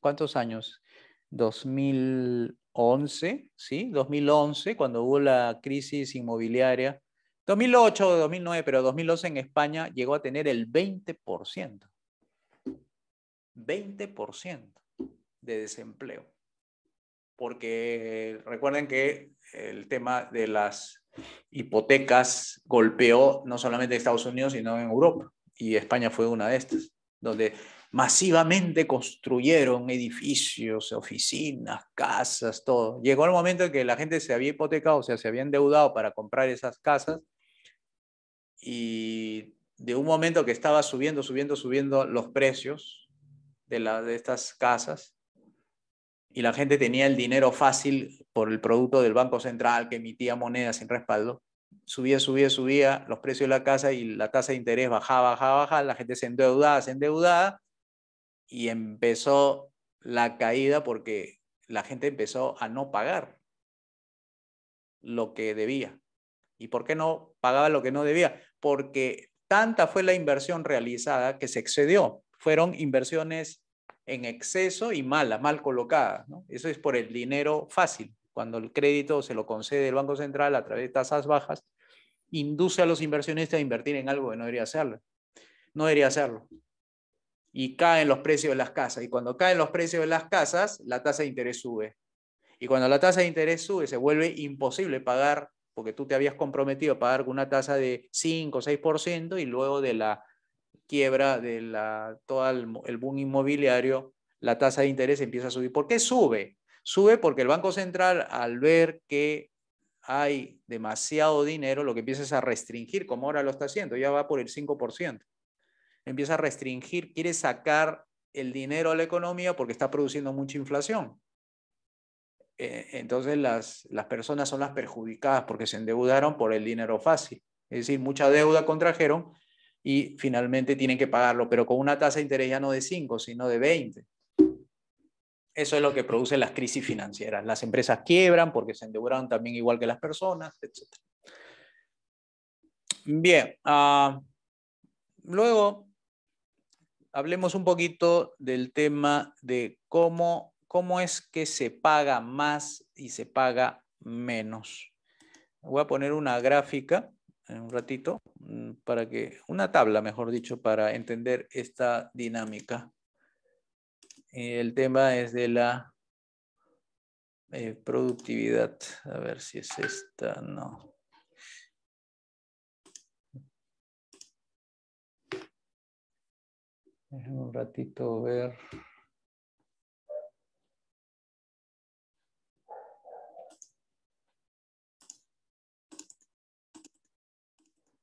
Speaker 2: ¿cuántos años? 2011, ¿sí? 2011, cuando hubo la crisis inmobiliaria. 2008, 2009, pero 2011 en España llegó a tener el 20%. 20% de desempleo. Porque recuerden que el tema de las hipotecas golpeó no solamente Estados Unidos, sino en Europa y España fue una de estas, donde masivamente construyeron edificios, oficinas, casas, todo. Llegó el momento en que la gente se había hipotecado, o sea, se había endeudado para comprar esas casas y de un momento que estaba subiendo, subiendo, subiendo los precios de, la, de estas casas y la gente tenía el dinero fácil por el producto del Banco Central que emitía monedas sin respaldo, subía, subía, subía los precios de la casa y la tasa de interés bajaba, bajaba, bajaba, la gente se endeudaba, se endeudaba y empezó la caída porque la gente empezó a no pagar lo que debía. ¿Y por qué no pagaba lo que no debía? Porque tanta fue la inversión realizada que se excedió. Fueron inversiones en exceso y malas, mal colocadas. Eso es por el dinero fácil cuando el crédito se lo concede el Banco Central a través de tasas bajas, induce a los inversionistas a invertir en algo que no debería hacerlo. No debería hacerlo. Y caen los precios de las casas. Y cuando caen los precios de las casas, la tasa de interés sube. Y cuando la tasa de interés sube, se vuelve imposible pagar, porque tú te habías comprometido a pagar una tasa de 5 o 6%, y luego de la quiebra de la, todo el boom inmobiliario, la tasa de interés empieza a subir. ¿Por qué sube? Sube porque el Banco Central, al ver que hay demasiado dinero, lo que empieza es a restringir, como ahora lo está haciendo, ya va por el 5%. Empieza a restringir, quiere sacar el dinero a la economía porque está produciendo mucha inflación. Eh, entonces las, las personas son las perjudicadas porque se endeudaron por el dinero fácil. Es decir, mucha deuda contrajeron y finalmente tienen que pagarlo, pero con una tasa de interés ya no de 5, sino de 20. Eso es lo que produce las crisis financieras. Las empresas quiebran porque se endeudaron también igual que las personas, etc. Bien, ah, luego hablemos un poquito del tema de cómo, cómo es que se paga más y se paga menos. Voy a poner una gráfica en un ratito, mm, para que, una tabla, mejor dicho, para entender esta dinámica. Eh, el tema es de la eh, productividad.
Speaker 1: A ver si es esta, no. Déjenme un ratito ver.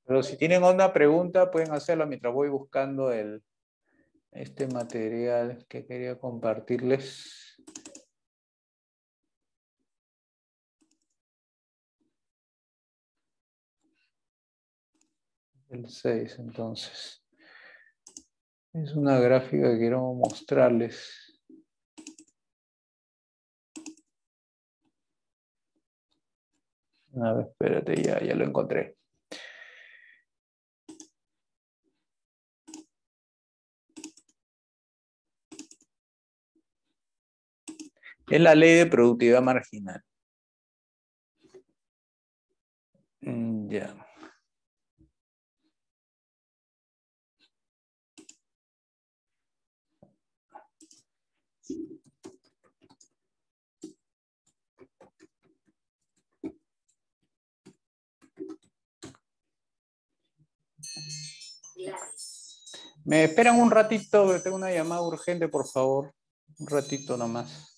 Speaker 1: Pero si tienen una
Speaker 2: pregunta, pueden hacerla mientras voy buscando el, este material que
Speaker 1: quería compartirles. El 6, entonces. Es una gráfica que quiero mostrarles. A ver, espérate, ya, ya lo encontré. Es la ley de productividad marginal. Mm, ya.
Speaker 2: Me esperan un ratito, tengo una llamada urgente, por favor.
Speaker 1: Un ratito nomás.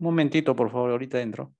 Speaker 1: Un momentito, por favor, ahorita entro.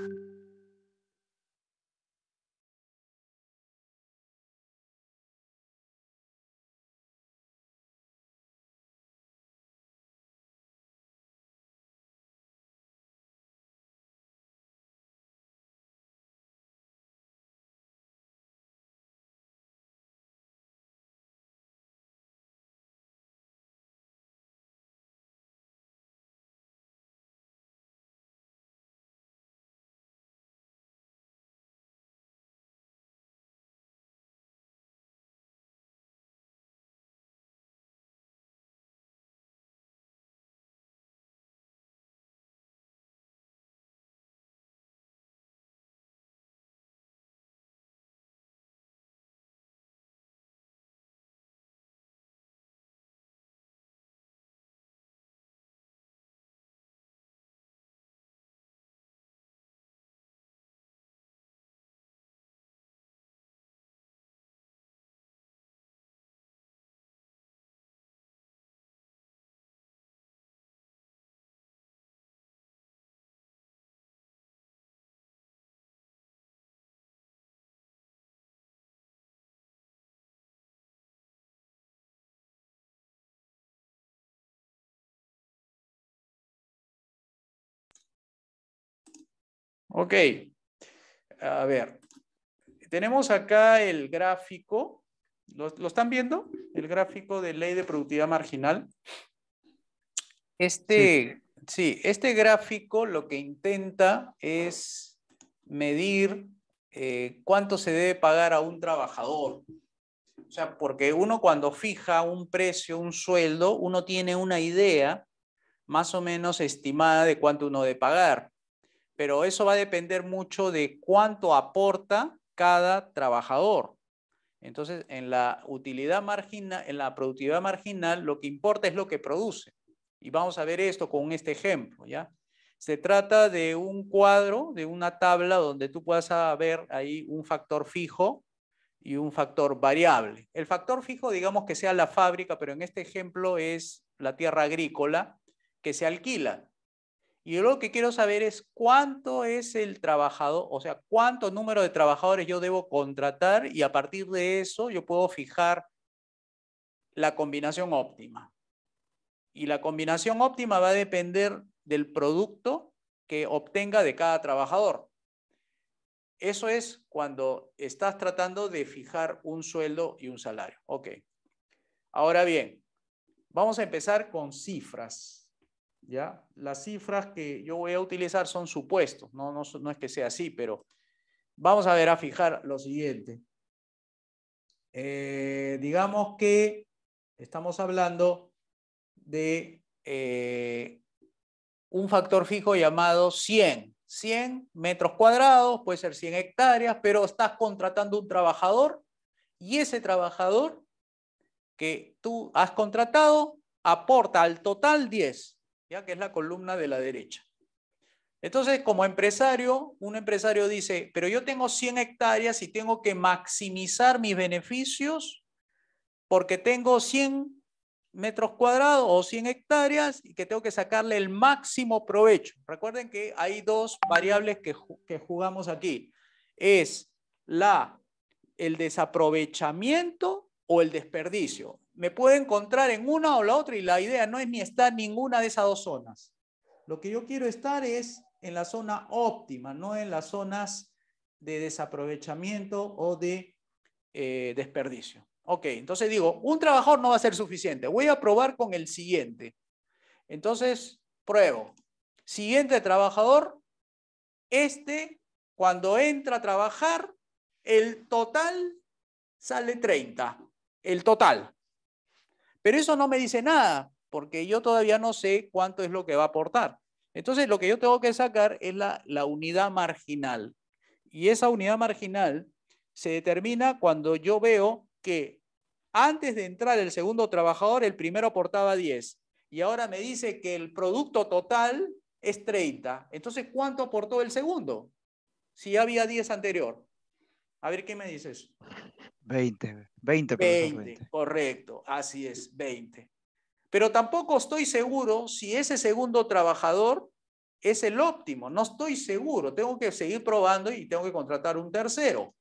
Speaker 1: thank you Ok, a ver, tenemos
Speaker 2: acá el gráfico, ¿lo, están viendo? El gráfico de ley de productividad marginal. Este, sí. este gráfico lo que intenta es medir eh, cuánto se debe pagar a un trabajador. O sea, porque uno cuando fija un precio, un sueldo, uno tiene una idea más o menos estimada de cuánto uno debe pagar pero eso va a depender mucho de cuánto aporta cada trabajador. Entonces, en la utilidad marginal, en la productividad marginal, lo que importa es lo que produce. Y vamos a ver esto con este ejemplo, ¿ya? Se trata de un cuadro, de una tabla donde tú puedas ver ahí un factor fijo y un factor variable. El factor fijo, digamos que sea la fábrica, pero en este ejemplo es la tierra agrícola que se alquila. Y lo que quiero saber es cuánto es el trabajador, o sea, cuánto número de trabajadores yo debo contratar y a partir de eso yo puedo fijar la combinación óptima. Y la combinación óptima va a depender del producto que obtenga de cada trabajador. Eso es cuando estás tratando de fijar un sueldo y un salario. Ahora bien, vamos a empezar con cifras. Las cifras que yo voy a utilizar son supuestos, no, es que sea así, pero vamos a ver, a fijar lo siguiente. Eh, digamos que estamos hablando de eh, un factor fijo llamado 100. 100 metros cuadrados, puede ser 100 hectáreas, pero estás contratando un trabajador y ese trabajador que tú has contratado aporta al total 10 ya que es la columna de la derecha. Entonces, como empresario, un empresario dice, pero yo tengo 100 hectáreas y tengo que maximizar mis beneficios porque tengo 100 metros cuadrados o 100 hectáreas y que tengo que sacarle el máximo provecho. Recuerden que hay dos variables que, que jugamos aquí. Es la, el desaprovechamiento o el desperdicio me puedo encontrar en una o la otra y la idea no es ni estar en ninguna de esas dos zonas. Lo que yo quiero estar es en la zona óptima, no en las zonas de desaprovechamiento o de eh, desperdicio. Ok, entonces digo, un trabajador no va a ser suficiente. Voy a probar con el siguiente. Entonces, pruebo. Siguiente trabajador, este, cuando entra a trabajar, el total sale 30. El total. Pero eso no me dice nada, porque yo todavía no sé cuánto es lo que va a aportar. Entonces, lo que yo tengo que sacar es la, unidad marginal. Y esa unidad marginal se determina cuando yo veo que antes de entrar el segundo trabajador, el primero aportaba 10. Y ahora me dice que el producto total es 30. Entonces, ¿cuánto aportó el segundo? Si había 10 anterior. A ver, ¿qué me dices?
Speaker 4: 20, 20. 20,
Speaker 2: 20. correcto, así es, 20. Pero tampoco estoy seguro si ese segundo trabajador es el óptimo, no estoy seguro, tengo que seguir probando y tengo que contratar un tercero.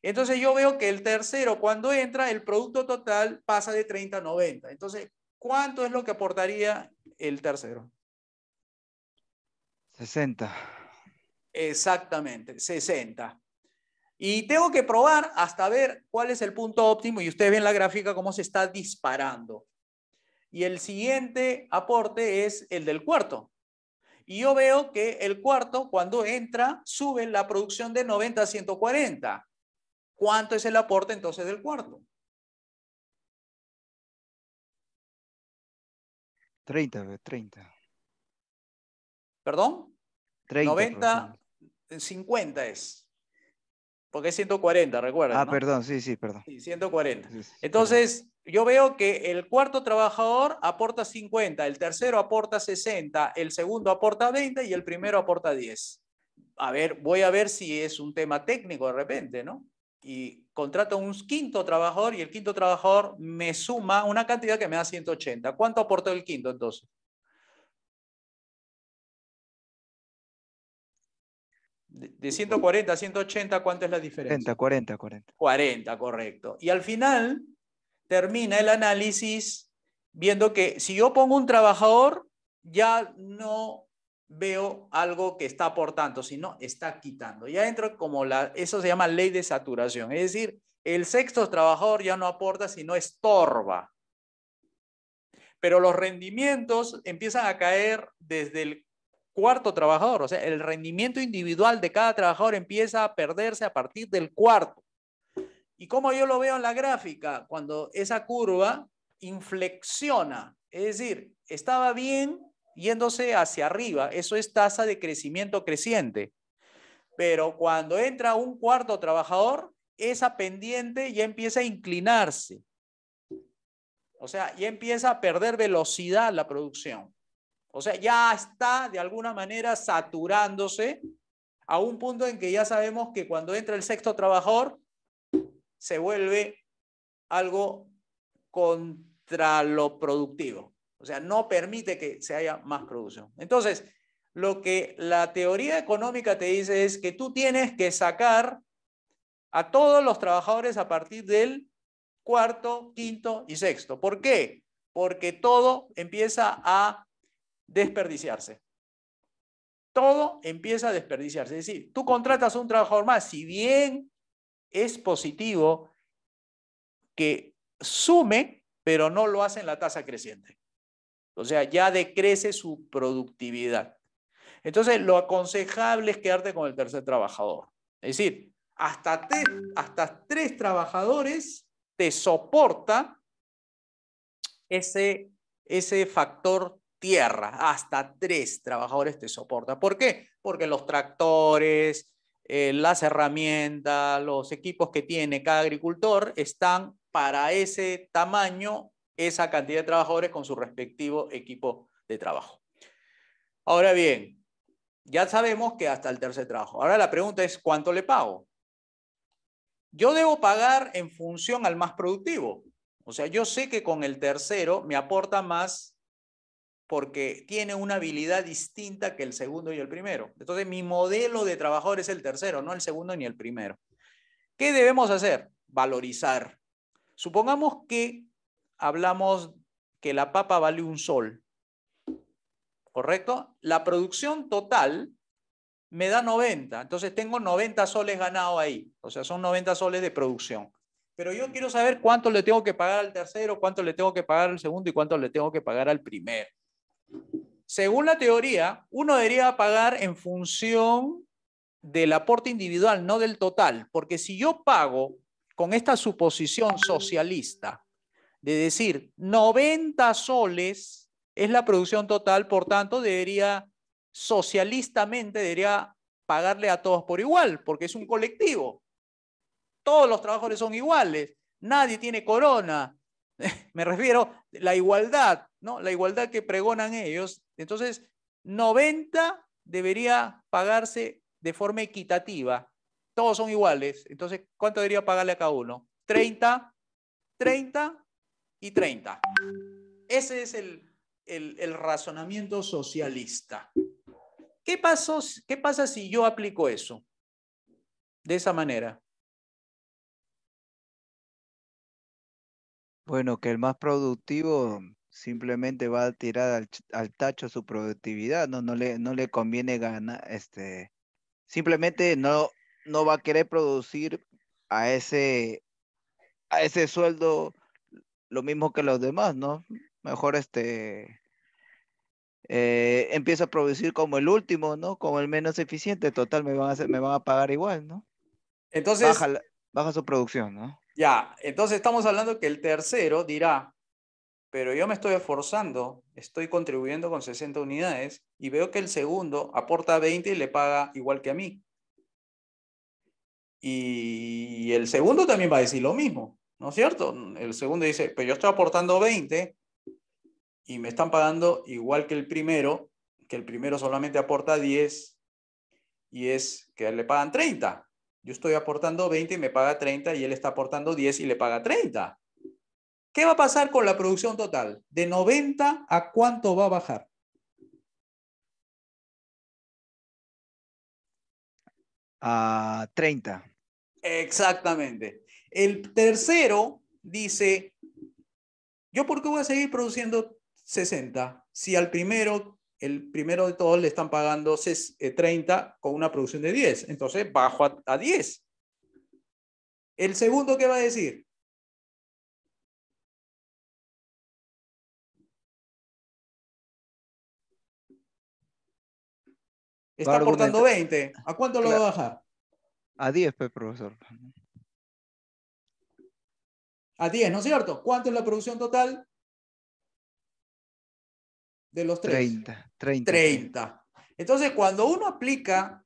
Speaker 2: Entonces yo veo que el tercero, cuando entra, el producto total pasa de 30 a 90. Entonces, ¿cuánto es lo que aportaría el tercero? 60. Exactamente, 60. Y tengo que probar hasta ver cuál es el punto óptimo y ustedes ven la gráfica cómo se está disparando. Y el siguiente aporte es el del cuarto. Y yo veo que el cuarto, cuando entra, sube la producción de 90 a 140.
Speaker 1: ¿Cuánto es el aporte entonces del cuarto? 30, 30. ¿Perdón?
Speaker 4: 90,
Speaker 1: 50 eh, es porque es 140, recuerda.
Speaker 2: Ah, perdón, sí, sí, perdón. Sí, 140. Entonces, yo veo que el cuarto trabajador aporta 50, el tercero aporta 60, el segundo aporta 20 y el primero aporta 10. A ver, voy a ver si es un tema técnico de repente, ¿no? Y contrato un quinto trabajador y el quinto trabajador me suma una cantidad que me da 180.
Speaker 1: ¿Cuánto aportó el quinto entonces? De 140 a 180, ¿cuánto es la
Speaker 2: diferencia?
Speaker 4: 40, 40, 40.
Speaker 2: 40, correcto. Y al final termina el análisis viendo que si yo pongo un trabajador, ya no veo algo que está aportando, sino está quitando. Ya entro como la, eso se llama ley de saturación, es decir, el sexto trabajador ya no aporta, sino estorba. Pero los rendimientos empiezan a caer desde el cuarto trabajador. O sea, el rendimiento individual de cada trabajador empieza a perderse a partir del cuarto. Y como yo lo veo en la gráfica, cuando esa curva inflexiona, es decir, estaba bien yéndose hacia arriba, eso es tasa de crecimiento creciente. Pero cuando entra un cuarto trabajador, esa pendiente ya empieza a inclinarse. O sea, ya empieza a perder velocidad la producción. O sea, ya está de alguna manera saturándose a un punto en que ya sabemos que cuando entra el sexto trabajador se vuelve algo contra lo productivo. O sea, no permite que se haya más producción. Entonces, lo que la teoría económica te dice es que tú tienes que sacar a todos los trabajadores a partir del cuarto, quinto y sexto. ¿Por qué? Porque todo empieza a desperdiciarse. Todo empieza a desperdiciarse. Es decir, tú contratas a un trabajador más, si bien es positivo que sume, pero no lo hace en la tasa creciente. O sea, ya decrece su productividad. Entonces, lo aconsejable es quedarte con el tercer trabajador. Es decir, hasta, hasta tres trabajadores te soporta ese, ese factor tierra. Hasta tres trabajadores te soporta. ¿Por qué? Porque los tractores, eh, las herramientas, los equipos que tiene cada agricultor están para ese tamaño, esa cantidad de trabajadores con su respectivo equipo de trabajo. Ahora bien, ya sabemos que hasta el tercer trabajo. Ahora la pregunta es, ¿cuánto le pago? Yo debo pagar en función al más productivo. O sea, yo sé que con el tercero me aporta más porque tiene una habilidad distinta que el segundo y el primero. Entonces, mi modelo de trabajador es el tercero, no el segundo ni el primero. ¿Qué debemos hacer? Valorizar. Supongamos que hablamos que la papa vale un sol, ¿correcto? La producción total me da 90, entonces tengo 90 soles ganado ahí, o sea, son 90 soles de producción. Pero yo quiero saber cuánto le tengo que pagar al tercero, cuánto le tengo que pagar al segundo y cuánto le tengo que pagar al primero. Según la teoría, uno debería pagar en función del aporte individual, no del total, porque si yo pago con esta suposición socialista de decir 90 soles es la producción total, por tanto debería socialistamente debería pagarle a todos por igual, porque es un colectivo. Todos los trabajadores son iguales, nadie tiene corona. <laughs> Me refiero a la igualdad. ¿no? La igualdad que pregonan ellos. Entonces, 90 debería pagarse de forma equitativa. Todos son iguales. Entonces, ¿cuánto debería pagarle a cada uno? 30, 30 y 30. Ese es el, razonamiento socialista. ¿Qué,
Speaker 1: ¿Qué pasa si yo aplico eso de esa manera?
Speaker 4: Bueno, que el más productivo simplemente va a tirar al, tacho su productividad, no, no, le, no le conviene ganar, este, simplemente no, no va a querer producir a ese, a ese sueldo lo mismo que los demás, ¿no? Mejor este, eh, a producir como el último, ¿no? Como el menos eficiente, total, me van a, hacer, me van a pagar igual, ¿no? Entonces... Baja, baja su producción, ¿no?
Speaker 2: Ya, entonces estamos hablando que el tercero dirá, pero yo me estoy esforzando, estoy contribuyendo con 60 unidades y veo que el segundo aporta 20 y le paga igual que a mí. Y el segundo también va a decir lo mismo, ¿no es cierto? El segundo dice, pero yo estoy aportando 20 y me están pagando igual que el primero, que el primero solamente aporta 10 y es que le pagan 30. Yo estoy aportando 20 y me paga 30 y él está aportando 10 y le paga 30. ¿Qué va a pasar con la producción total? ¿De
Speaker 1: 90 a cuánto va a bajar? A 30. Exactamente.
Speaker 2: El tercero dice, ¿yo por qué voy a seguir produciendo 60 si al primero, el primero de todos le están pagando 30
Speaker 1: eh, con una producción de 10? Entonces bajo a, 10. El segundo, ¿qué va a decir? Está
Speaker 4: aportando
Speaker 2: 20.
Speaker 1: ¿A cuánto lo va a bajar? A 10, pues, profesor.
Speaker 2: A 10, ¿no es cierto? ¿Cuánto es la producción total? De los tres. 30,
Speaker 4: 30. 30.
Speaker 2: Entonces, cuando uno aplica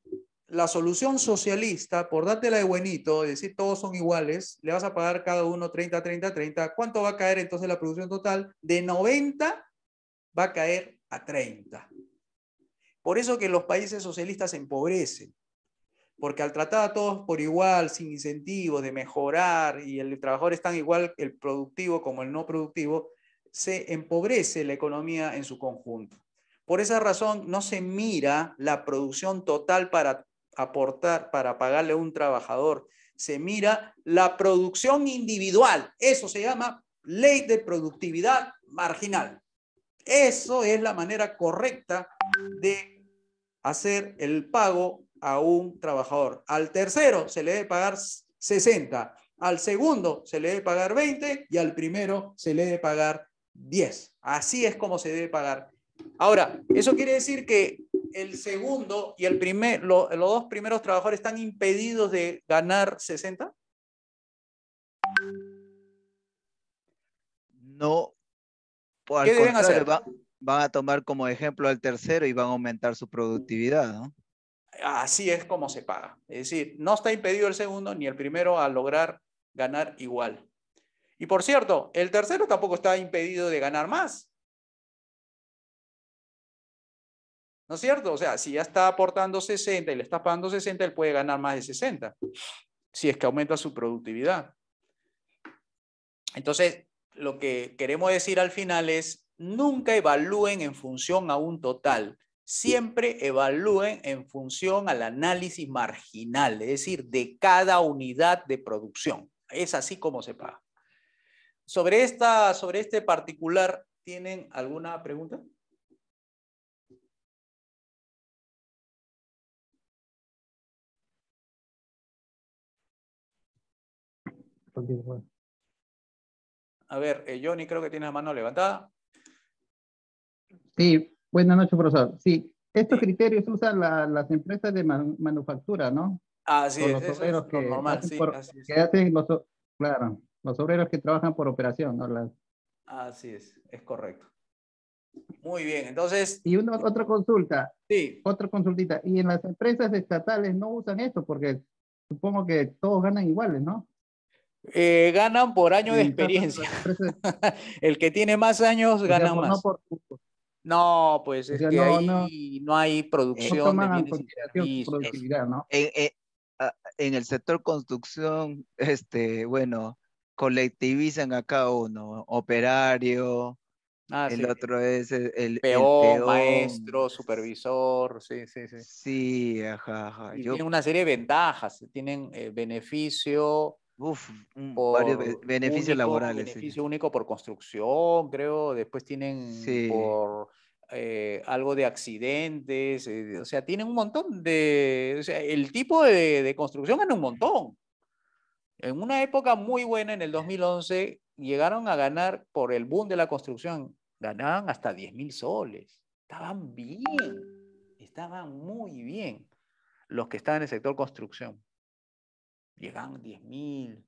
Speaker 2: la solución socialista, por dártela de buenito, es decir todos son iguales, le vas a pagar cada uno 30, 30, 30, ¿cuánto va a caer entonces la producción total? De 90 va a caer a 30. Por eso que los países socialistas se empobrecen, porque al tratar a todos por igual, sin incentivos de mejorar, y el trabajador es tan igual el productivo como el no productivo, se empobrece la economía en su conjunto. Por esa razón no se mira la producción total para aportar, para pagarle a un trabajador, se mira la producción individual. Eso se llama ley de productividad marginal. Eso es la manera correcta de hacer el pago a un trabajador. Al tercero se le debe pagar 60, al segundo se le debe pagar 20 y al primero se le debe pagar 10. Así es como se debe pagar. Ahora, eso quiere decir que el segundo y el primer, los dos primeros trabajadores están impedidos de ganar 60?
Speaker 4: No. ¿Qué deben hacer? van a tomar como ejemplo al tercero y van a aumentar su productividad, ¿no?
Speaker 2: Así es como se paga. Es decir, no está impedido el segundo ni el primero a lograr ganar igual. Y por cierto, el tercero tampoco está impedido de ganar más. ¿No es cierto? O sea, si ya está aportando 60 y le está pagando 60, él puede ganar más de 60, si es que aumenta su productividad. Entonces, lo que queremos decir al final es, Nunca evalúen en función a un total, siempre evalúen en función al análisis marginal, es decir, de cada unidad de producción. Es así como se paga. Sobre, esta, sobre este particular, ¿tienen
Speaker 1: alguna pregunta? A ver, eh, Johnny, creo que tienes la mano levantada.
Speaker 4: Sí, buenas noches, profesor. Sí, estos criterios usan las empresas de manufactura, ¿no?
Speaker 1: Ah, sí. los
Speaker 2: obreros sí, hacen los, claro, los obreros que trabajan por operación, ¿no? Las... Así es, es correcto. Muy bien, entonces... Y una, otra consulta. Sí. Otra consultita. Y en las empresas estatales no usan esto porque supongo que todos ganan iguales, ¿no? Eh, ganan por año de experiencia. <laughs> El que tiene más años gana más.
Speaker 4: No, pues es que no, ahí no, hay producción eh, En, el sector construcción, este, bueno, colectivizan a cada uno, operario, ah, el otro es el, maestro,
Speaker 2: supervisor, sí, sí, sí.
Speaker 4: Sí, ajá, ajá. Tienen una serie de
Speaker 2: ventajas, tienen eh, beneficio,
Speaker 1: varios beneficios laborales. Beneficio
Speaker 2: único por construcción, creo. Después tienen por eh, algo de accidentes. Eh, o sea, tienen un montón de. O sea, el tipo de, construcción gana un montón. En una época muy buena, en el 2011, llegaron a ganar por el boom de la construcción. Ganaban hasta 10 mil soles. Estaban bien. Estaban muy bien los que estaban en el sector construcción llegan 10.000, mil,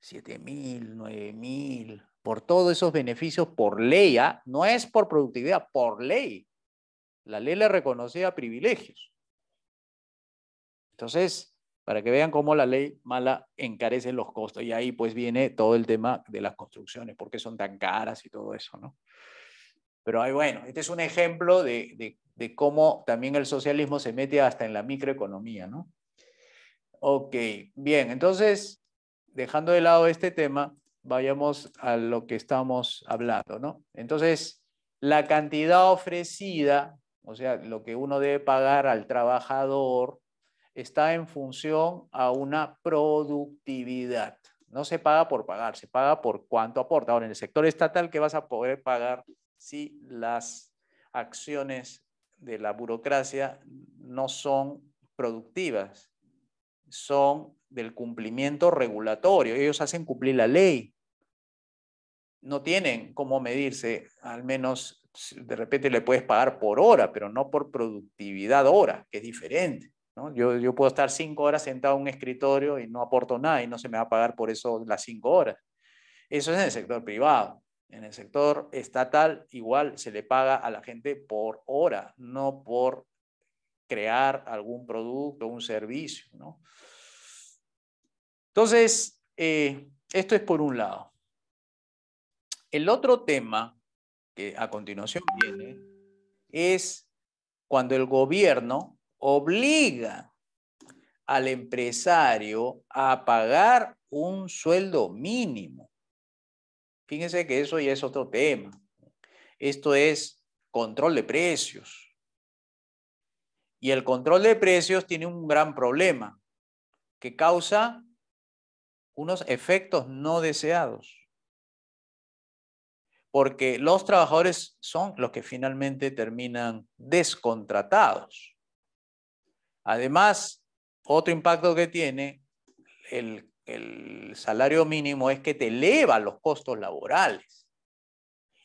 Speaker 2: 9.000, mil, mil, por todos esos beneficios por ley, ¿ah? no es por productividad, por ley. La ley le reconocía privilegios. Entonces, para que vean cómo la ley mala encarece los costos. Y ahí pues viene todo el tema de las construcciones, por qué son tan caras y todo eso, ¿no? Pero ahí, bueno, este es un ejemplo de cómo también el socialismo se mete hasta en la microeconomía, ¿no? Ok, bien, entonces, dejando de lado este tema, vayamos a lo que estamos hablando, ¿no? Entonces, la cantidad ofrecida, o sea, lo que uno debe pagar al trabajador, está en función a una productividad. No se paga por pagar, se paga por cuánto aporta. Ahora, en el sector estatal, ¿qué vas a poder pagar si las acciones de la burocracia no son productivas? son del cumplimiento regulatorio. Ellos hacen cumplir la ley. No tienen cómo medirse, al menos de repente le puedes pagar por hora, pero no por productividad hora, que es diferente. ¿no? Yo, yo puedo estar cinco horas sentado en un escritorio y no aporto nada y no se me va a pagar por eso las cinco horas. Eso es en el sector privado. En el sector estatal igual se le paga a la gente por hora, no por crear algún producto, un servicio. ¿no? Entonces, eh, esto es por un lado. El otro tema que a continuación viene es cuando el gobierno obliga al empresario a pagar un sueldo mínimo. Fíjense que eso ya es otro tema. Esto es control de precios. Y el control de precios tiene un gran problema que causa unos efectos no deseados. Porque los trabajadores son los que finalmente terminan descontratados. Además, otro impacto que tiene el, el salario mínimo es que te eleva los costos laborales.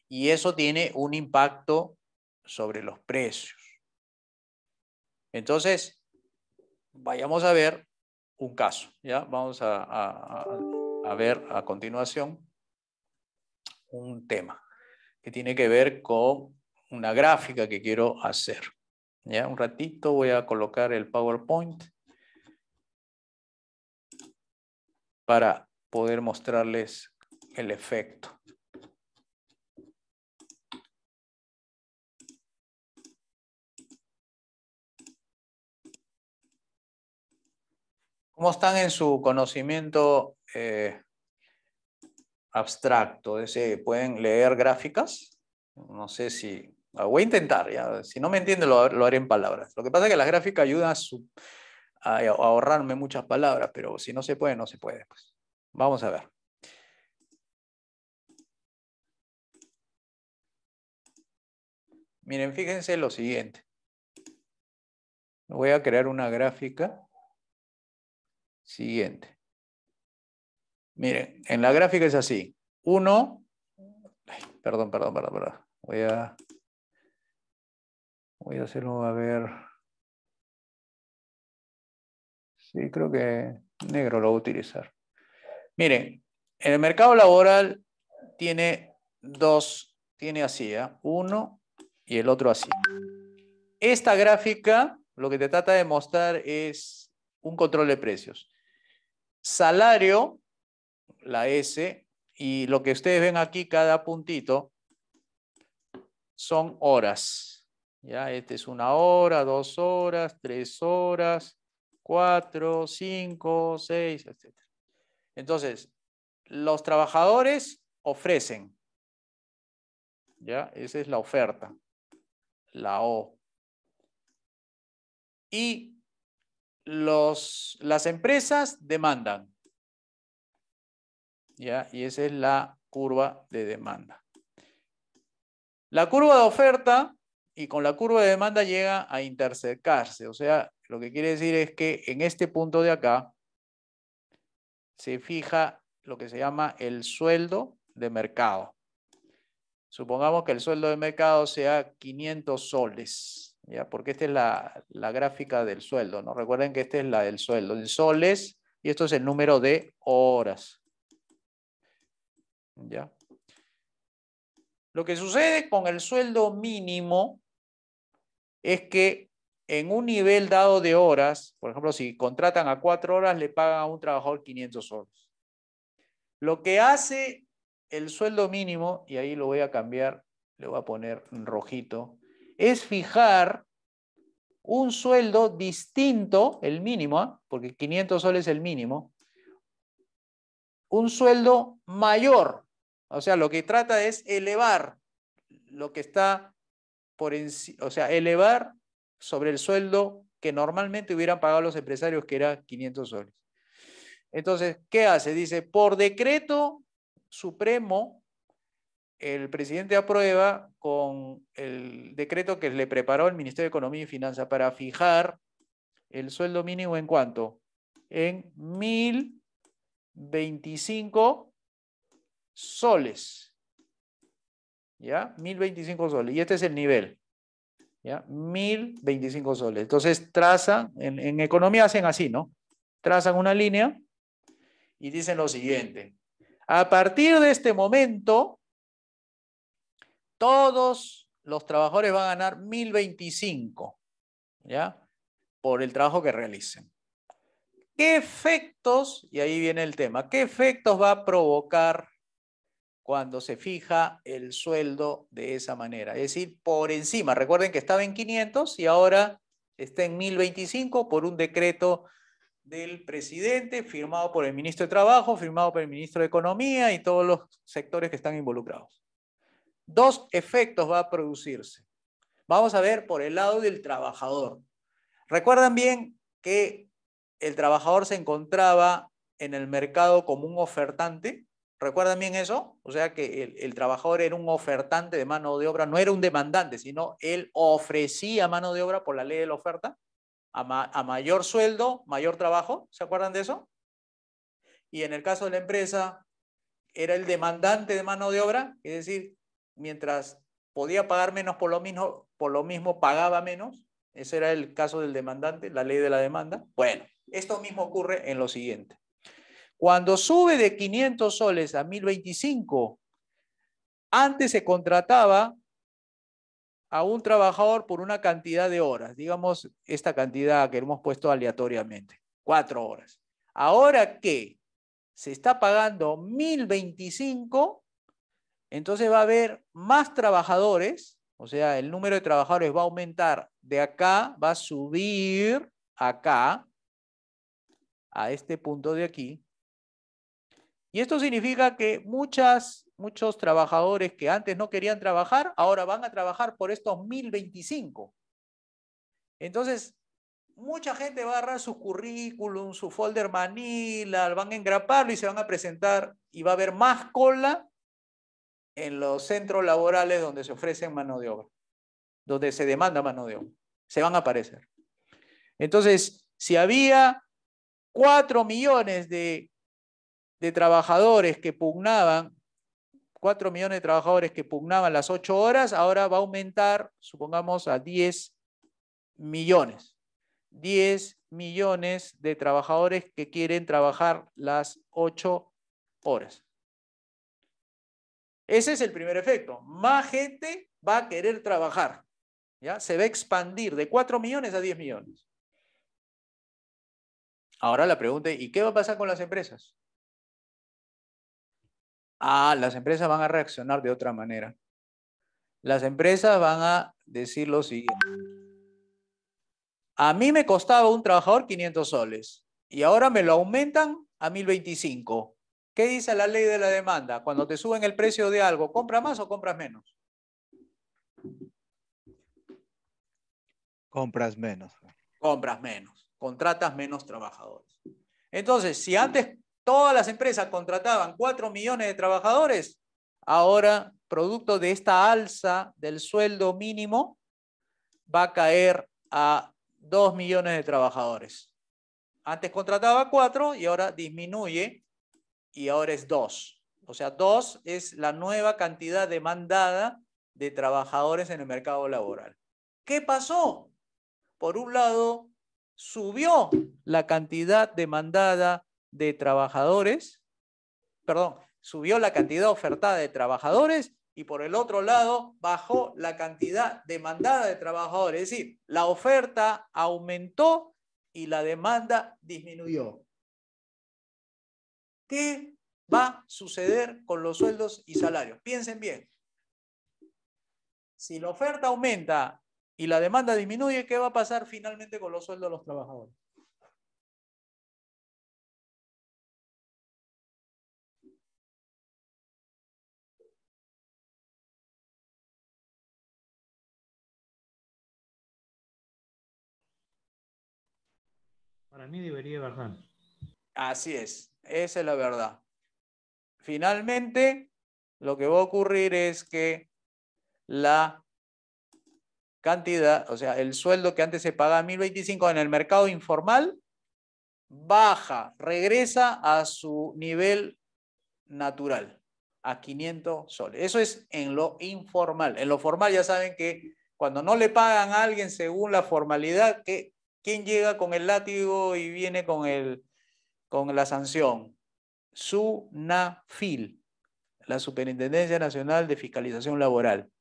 Speaker 2: Y eso tiene un impacto sobre los precios. Entonces, vayamos a ver un caso, ¿ya? Vamos a, ver a continuación un tema que tiene que ver con una gráfica que quiero hacer. ¿Ya? Un ratito voy a colocar el PowerPoint para poder
Speaker 1: mostrarles el efecto. ¿Cómo están en su conocimiento eh,
Speaker 2: abstracto? ¿Pueden leer gráficas? No sé si... Ah, voy a intentar, ya. si no me entienden lo, haré en palabras. Lo que pasa es que las gráficas ayudan a, ahorrarme muchas palabras, pero si no se puede, no se puede. Pues. Vamos a ver.
Speaker 1: Miren, fíjense lo siguiente. Voy a crear
Speaker 2: una gráfica. Siguiente. Miren, en la gráfica es así. Uno. perdón, perdón, perdón, perdón. Voy a,
Speaker 1: voy a hacerlo a ver. Sí, creo que negro lo voy a utilizar. Miren,
Speaker 2: el mercado laboral tiene dos, tiene así, ¿eh? uno y el otro así. Esta gráfica lo que te trata de mostrar es un control de precios salario, la S, y lo que ustedes ven aquí, cada puntito, son horas. Ya, esta es una hora, dos horas, tres horas, cuatro, cinco, seis, etc. Entonces, los trabajadores ofrecen. Ya, esa es la
Speaker 1: oferta, la O. Y las empresas demandan.
Speaker 2: Y esa es la curva de demanda. La curva de oferta y con la curva de demanda llega a intersecarse. O sea, lo que quiere decir es que en este punto de acá se fija lo que se llama el sueldo de mercado. Supongamos que el sueldo de mercado sea 500 soles porque esta es la, gráfica del sueldo. ¿no? Recuerden que esta es la del sueldo en soles y esto es el número de horas. ¿ya? Lo que sucede con el sueldo mínimo es que en un nivel dado de horas, por ejemplo, si contratan a cuatro horas, le pagan a un trabajador 500 horas. Lo que hace el sueldo mínimo, y ahí lo voy a cambiar, le voy a poner rojito, es fijar un sueldo distinto, el mínimo, ¿ah? porque 500 soles es el mínimo, un sueldo mayor. O sea, lo que trata es elevar lo que está por encima, o sea, elevar sobre el sueldo que normalmente hubieran pagado los empresarios, que era 500 soles. Entonces, ¿qué hace? Dice, por decreto supremo el presidente aprueba con el decreto que le preparó el Ministerio de Economía y Finanzas para fijar el sueldo mínimo en cuánto? En 1025 soles. ¿Ya? 1025 soles. Y este es el nivel. ¿Ya? 1025 soles. Entonces trazan, en economía hacen así, ¿no? Trazan una línea y dicen lo siguiente. A partir de este momento, todos los trabajadores van a ganar 1025, ¿ya? Por el trabajo que realicen. ¿Qué efectos, y ahí viene el tema, qué efectos va a provocar cuando se fija el sueldo de esa manera? Es decir, por encima. Recuerden que estaba en 500 y ahora está en 1025 por un decreto del presidente, firmado por el ministro de Trabajo, firmado por el ministro de Economía y todos los sectores que están involucrados dos efectos va a producirse. Vamos a ver por el lado del trabajador. Recuerdan bien que el trabajador se encontraba en el mercado como un ofertante. ¿Recuerdan bien eso? O sea que el, trabajador era un ofertante de mano de obra, no era un demandante, sino él ofrecía mano de obra por la ley de la oferta. A, a mayor sueldo, mayor trabajo. ¿Se acuerdan de eso? Y en el caso de la empresa, era el demandante de mano de obra, es decir, mientras podía pagar menos por lo mismo, por lo mismo pagaba menos. Ese era el caso del demandante, la ley de la demanda. Bueno, esto mismo ocurre en lo siguiente. Cuando sube de 500 soles a 1025, antes se contrataba a un trabajador por una cantidad de horas, digamos esta cantidad que hemos puesto aleatoriamente, cuatro horas. Ahora que se está pagando 1025, entonces va a haber más trabajadores, o sea, el número de trabajadores va a aumentar de acá, va a subir acá, a este punto de aquí. Y esto significa que muchas, muchos trabajadores que antes no querían trabajar, ahora van a trabajar por estos 1025. Entonces, mucha gente va a agarrar su currículum, su folder manila, van a engraparlo y se van a presentar y va a haber más cola en los centros laborales donde se ofrecen mano de obra, donde se demanda mano de obra. Se van a aparecer. Entonces, si había cuatro millones de, de trabajadores que pugnaban, cuatro millones de trabajadores que pugnaban las ocho horas, ahora va a aumentar, supongamos, a 10 millones. 10 millones de trabajadores que quieren trabajar las ocho horas. Ese es el primer efecto. Más gente va a querer trabajar. ¿ya? Se va a expandir de 4 millones a 10 millones. Ahora la pregunta es, ¿y qué va a pasar con las empresas? Ah, las empresas van a reaccionar de otra manera. Las empresas van a decir lo siguiente. A mí me costaba un trabajador 500 soles y ahora me lo aumentan a 1025. ¿Qué dice la ley de la demanda? Cuando te suben el precio de algo, ¿compras más o compras menos?
Speaker 4: Compras menos.
Speaker 2: Compras menos. Contratas menos trabajadores. Entonces, si antes todas las empresas contrataban 4 millones de trabajadores, ahora, producto de esta alza del sueldo mínimo, va a caer a 2 millones de trabajadores. Antes contrataba 4 y ahora disminuye y ahora es 2. O sea, 2 es la nueva cantidad demandada de trabajadores en el mercado laboral. ¿Qué pasó? Por un lado, subió la cantidad demandada de trabajadores, perdón, subió la cantidad ofertada de trabajadores y por el otro lado bajó la cantidad demandada de trabajadores. Es decir, la oferta aumentó y la demanda disminuyó. ¿Qué va a suceder con los sueldos y salarios? Piensen bien. Si
Speaker 1: la oferta aumenta y la demanda disminuye, ¿qué va a pasar finalmente con los sueldos de los trabajadores? Para mí debería bajar. Así es. Esa es la verdad.
Speaker 2: Finalmente, lo que va a ocurrir es que la cantidad, o sea, el sueldo que antes se pagaba 1025 en el mercado informal baja, regresa a su nivel natural, a 500 soles. Eso es en lo informal. En lo formal ya saben que cuando no le pagan a alguien según la formalidad, que ¿quién llega con el látigo y viene con el, con la sanción SUNAFIL, la Superintendencia Nacional de Fiscalización Laboral.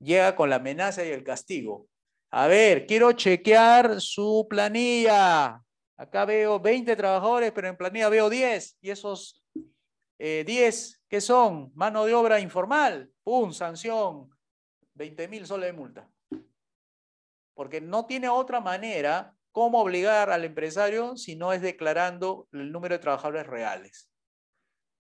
Speaker 2: Llega con la amenaza y el castigo. A ver, quiero chequear su planilla. Acá veo 20 trabajadores, pero en planilla veo 10. Y esos 10, eh, ¿qué son? Mano de obra informal. ¡Pum! Sanción. 20 mil soles de multa. Porque no tiene otra manera ¿Cómo obligar al empresario si no es declarando el número de trabajadores reales?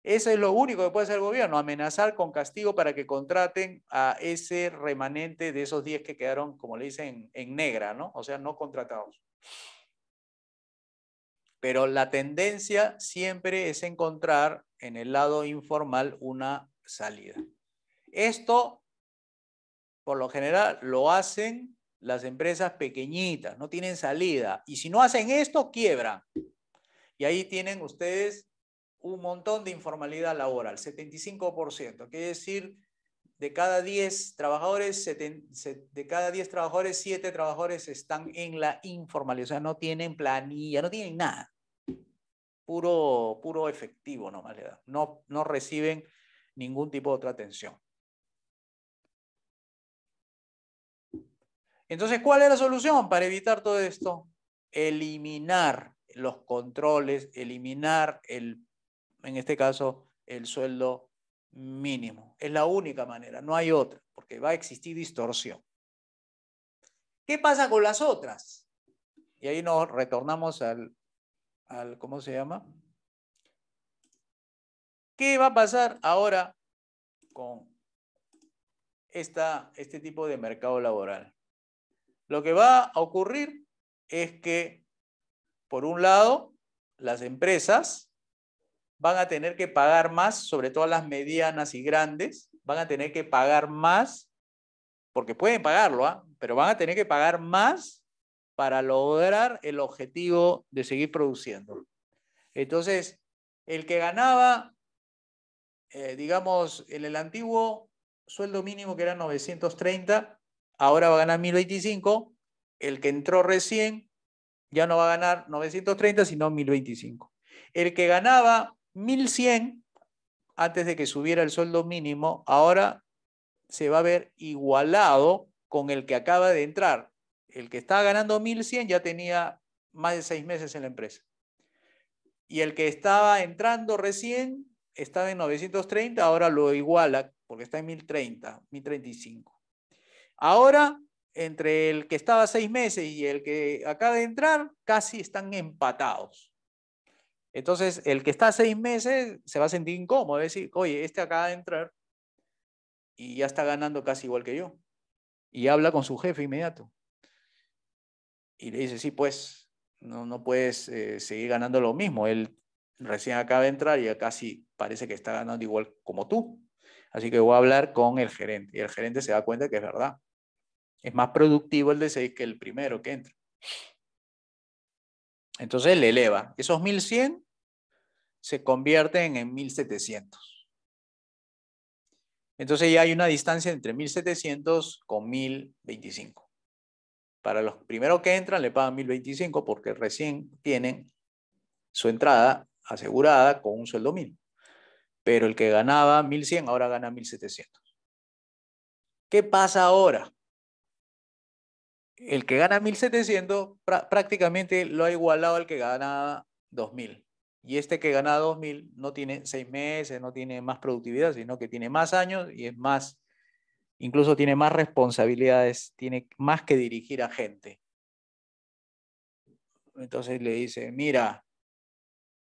Speaker 2: Eso es lo único que puede hacer el gobierno, amenazar con castigo para que contraten a ese remanente de esos 10 que quedaron, como le dicen, en negra, ¿no? O sea, no contratados. Pero la tendencia siempre es encontrar en el lado informal una salida. Esto, por lo general, lo hacen las empresas pequeñitas, no tienen salida. Y si no hacen esto, quiebran. Y ahí tienen ustedes un montón de informalidad laboral, 75%. Quiere decir, de cada 10 trabajadores, de cada trabajadores, 7 trabajadores están en la informalidad. O sea, no tienen planilla, no tienen nada. Puro, puro efectivo no No, no reciben ningún tipo de otra atención. Entonces, ¿cuál es la solución para evitar todo esto? Eliminar los controles, eliminar el, en este caso, el sueldo mínimo. Es la única manera, no hay otra, porque va a existir distorsión. ¿Qué pasa con las otras? Y ahí nos retornamos al, ¿cómo se llama? ¿Qué va a pasar ahora con este tipo de mercado laboral? lo que va a ocurrir es que, por un lado, las empresas van a tener que pagar más, sobre todo las medianas y grandes, van a tener que pagar más, porque pueden pagarlo, ¿ah? pero van a tener que pagar más para lograr el objetivo de seguir produciendo. Entonces, el que ganaba, eh, digamos, en el antiguo sueldo mínimo que era 930, ahora va a ganar 1025, el que entró recién ya no va a ganar 930, sino 1025. El que ganaba 1100 antes de que subiera el sueldo mínimo, ahora se va a ver igualado con el que acaba de entrar. El que estaba ganando 1100 ya tenía más de seis meses en la empresa. Y el que estaba entrando recién estaba en 930, ahora lo iguala porque está en 1030, 1035. Ahora, entre el que estaba seis meses y el que acaba de entrar, casi están empatados. Entonces, el que está seis meses se va a sentir incómodo, decir, oye, este acaba de entrar y ya está ganando casi igual que yo. Y habla con su jefe inmediato. Y le dice, sí, pues, no, no puedes eh, seguir ganando lo mismo. Él recién acaba de entrar y ya casi parece que está ganando igual como tú. Así que voy a hablar con el gerente. Y el gerente se da cuenta que es verdad. Es más productivo el de 6 que el primero que entra. Entonces le eleva. Esos 1100 se convierten en 1700. Entonces ya hay una distancia entre 1700 con 1025. Para los primeros que entran le pagan 1025 porque recién tienen su entrada asegurada con un sueldo mínimo. Pero el que ganaba 1100 ahora gana 1700. ¿Qué pasa ahora? el que gana 1700 prácticamente lo ha igualado al que gana 2000. Y este que gana 2000 no tiene seis meses, no tiene más productividad, sino que tiene más años y es más, incluso tiene más responsabilidades, tiene más que dirigir a gente. Entonces le dice, mira,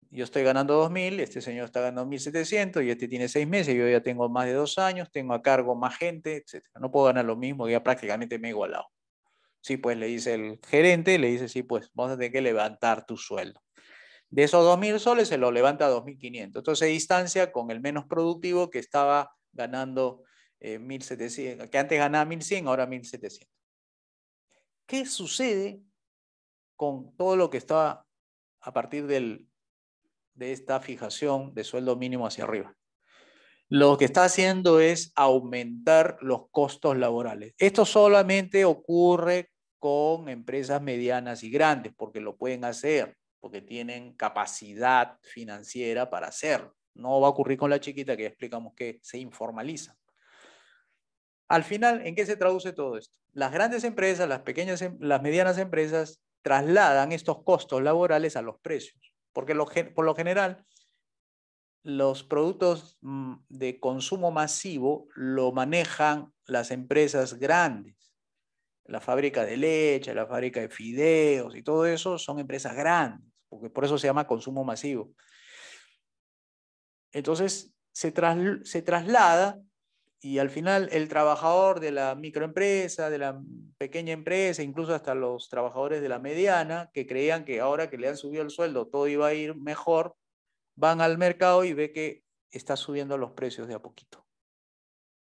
Speaker 2: yo estoy ganando 2.000, este señor está ganando 1.700 y este tiene seis meses, yo ya tengo más de dos años, tengo a cargo más gente, etc. No puedo ganar lo mismo, ya prácticamente me he igualado. Sí, pues le dice el gerente, le dice, sí, pues vamos a tener que levantar tu sueldo. De esos 2.000 soles se lo levanta a 2.500. Entonces se distancia con el menos productivo que estaba ganando 1.700, eh, que antes ganaba 1.100, ahora 1.700. ¿Qué sucede con todo lo que está a partir del, de esta fijación de sueldo mínimo hacia arriba? lo que está haciendo es aumentar los costos laborales. Esto solamente ocurre con empresas medianas y grandes, porque lo pueden hacer, porque tienen capacidad financiera para hacerlo. No va a ocurrir con la chiquita que ya explicamos que se informaliza. Al final, ¿en qué se traduce todo esto? Las grandes empresas, las pequeñas, em, las medianas empresas trasladan estos costos laborales a los precios, porque por lo general los productos mm, de consumo masivo lo manejan las empresas grandes. La fábrica de leche, la fábrica de fideos y todo eso son empresas grandes, porque por eso se llama consumo masivo. Entonces, se, se traslada y al final el trabajador de la microempresa, de la pequeña empresa, incluso hasta los trabajadores de la mediana, que creían que ahora que le han subido el sueldo todo iba a ir mejor, van al mercado y ve que está subiendo los precios de a poquito.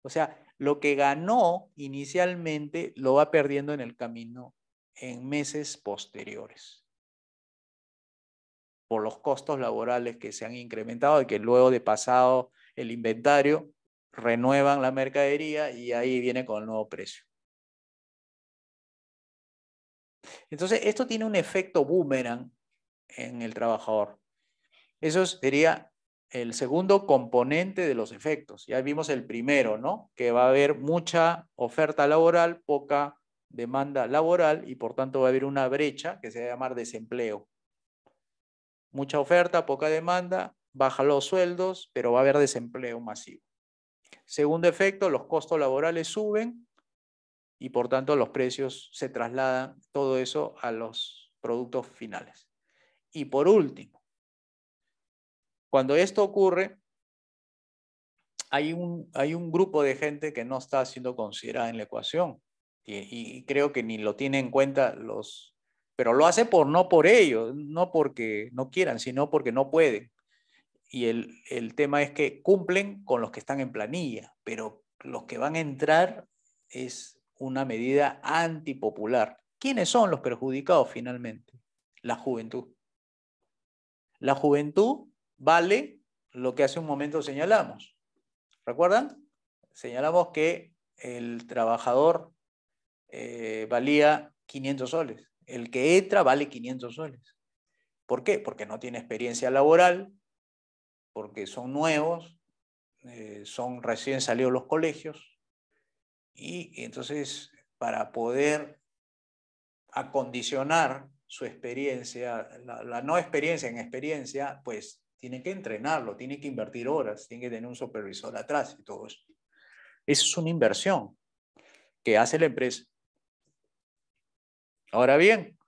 Speaker 2: O sea, lo que ganó inicialmente lo va perdiendo en el camino en meses posteriores por los costos laborales que se han incrementado y que luego de pasado el inventario renuevan la mercadería y ahí viene con el nuevo precio. Entonces, esto tiene un efecto boomerang en el trabajador. Eso sería el segundo componente de los efectos. Ya vimos el primero, ¿no? Que va a haber mucha oferta laboral, poca demanda laboral y por tanto va a haber una brecha que se va a llamar desempleo. Mucha oferta, poca demanda, baja los sueldos, pero va a haber desempleo masivo. Segundo efecto, los costos laborales suben y por tanto los precios se trasladan todo eso a los productos finales. Y por último, cuando esto ocurre, hay un, hay un grupo de gente que no está siendo considerada en la ecuación y, creo que ni lo tiene en cuenta los, pero lo hace por no por ellos, no porque no quieran, sino porque no pueden. Y el, el tema es que cumplen con los que están en planilla, pero los que van a entrar es una medida antipopular. ¿Quiénes son los perjudicados finalmente? La juventud. La juventud vale lo que hace un momento señalamos. ¿Recuerdan? Señalamos que el trabajador eh, valía 500 soles. El que entra vale 500 soles. ¿Por qué? Porque no tiene experiencia laboral, porque son nuevos, eh, son recién salidos los colegios. Y entonces, para poder acondicionar su experiencia, la no experiencia en experiencia, pues tiene que entrenarlo, tiene que invertir horas, tiene que tener un supervisor atrás y todo eso. Esa es una inversión que hace la empresa. Ahora bien,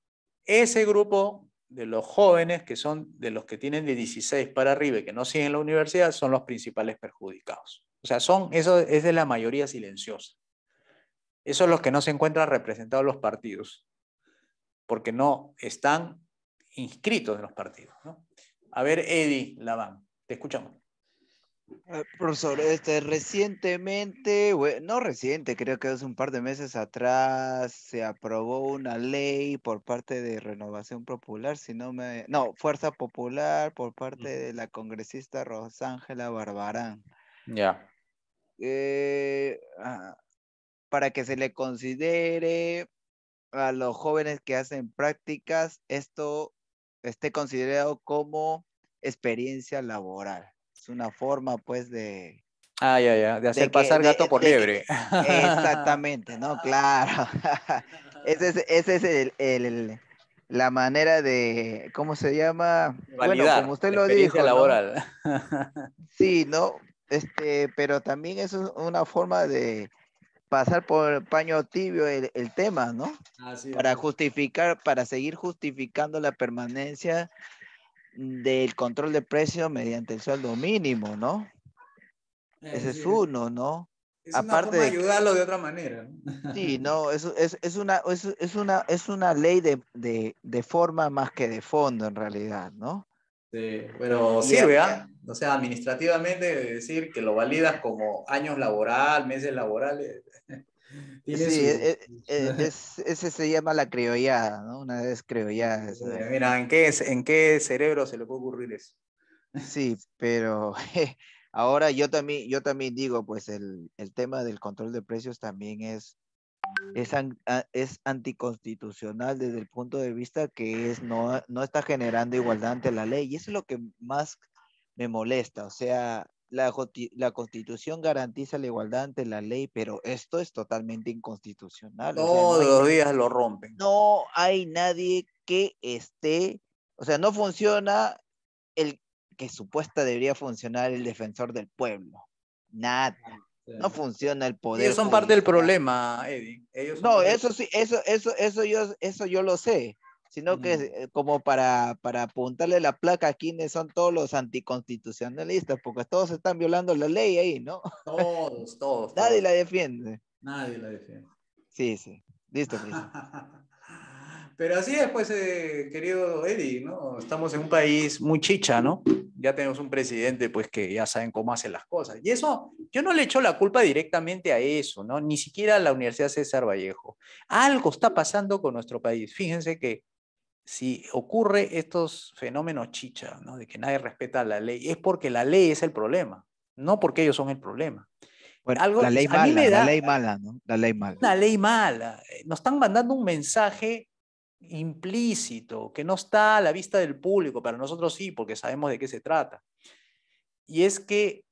Speaker 2: ese grupo de los jóvenes que son de los que tienen de 16 para arriba y que no siguen la universidad son los principales perjudicados. O sea, son, eso es de la mayoría silenciosa. Esos son los que no se encuentran representados en los partidos, porque no están inscritos en los partidos. ¿no? A ver, Eddie Laván, te escuchamos.
Speaker 4: Eh, profesor, este, recientemente, no reciente, creo que hace un par de meses atrás se aprobó una ley por parte de Renovación Popular, si no me... No, Fuerza Popular por parte de la congresista Rosángela Barbarán. Ya. Eh, ah, para que se le considere a los jóvenes que hacen prácticas, esto esté considerado como experiencia laboral. Es una forma, pues, de...
Speaker 2: Ah, ya, ya, de hacer pasar gato por liebre. <laughs>
Speaker 4: Exactamente, ¿no? Claro. <laughs> Esa es, ese es el, la manera de, ¿cómo se llama? bueno, como usted lo dijo. laboral. <laughs> Sí, ¿no? Este, pero también es una forma de pasar por paño tibio el, tema, ¿no? para justificar, para seguir justificando la permanencia del control de precios mediante el sueldo mínimo, ¿no?
Speaker 3: Ese es uno,
Speaker 4: ¿no? Aparte de
Speaker 3: ayudarlo de otra manera. <laughs> Sí,
Speaker 4: no, es, una, es, una, es una ley de, de, forma más que de fondo en realidad, ¿no?
Speaker 2: Sí, pero sirve, ¿ah? O sea, administrativamente decir que lo validas como años laboral, meses laborales. <laughs> sí, e, <laughs>
Speaker 4: e, e, ese se llama la criollada, ¿no? Una vez criollada. Mira, ¿en qué, ¿en qué cerebro se le puede ocurrir eso? Sí, pero <laughs> ahora yo también, yo también digo, pues el, el tema del control de precios también es, es, es anticonstitucional desde el punto de vista que es, no, no está generando igualdad ante la ley. Y eso es lo que más me molesta. O sea, la, la, constitución garantiza la igualdad ante la ley, pero esto es totalmente inconstitucional. Todos los días lo rompen. No hay nadie que esté, o sea, no funciona el que supuesta debería funcionar el defensor del pueblo. Nada. Ah, no funciona el poder. Ellos son parte del
Speaker 2: problema, Eddie. Ellos
Speaker 4: no, eso sí, eso, eso, eso yo, eso yo lo sé sino que eh, como para, para apuntarle la placa a quienes son todos los anticonstitucionalistas, porque todos están violando la ley ahí, ¿no? Todos, todos. <laughs> Nadie la defiende. Nadie la defiende. Sí, sí. Listo, listo. <laughs>
Speaker 2: Pero así después eh, querido Eddie, ¿no? Estamos en un país muy chicha, ¿no? Ya tenemos un presidente, pues, que ya saben cómo hacen las cosas. Y eso, yo no le echo la culpa directamente a eso, ¿no? Ni siquiera a la Universidad César Vallejo. Algo está pasando con nuestro país. Fíjense que si ocurre estos fenómenos chicha, de que nadie respeta la ley, es porque la ley es el problema, no porque ellos son el problema.
Speaker 3: Algo, la ley mala, la ley mala,
Speaker 2: ¿no? La ley mala. La ley mala. Eh, nos están mandando un mensaje implícito, que no está a la vista del público, pero nosotros sí, porque sabemos de qué se trata. Y es que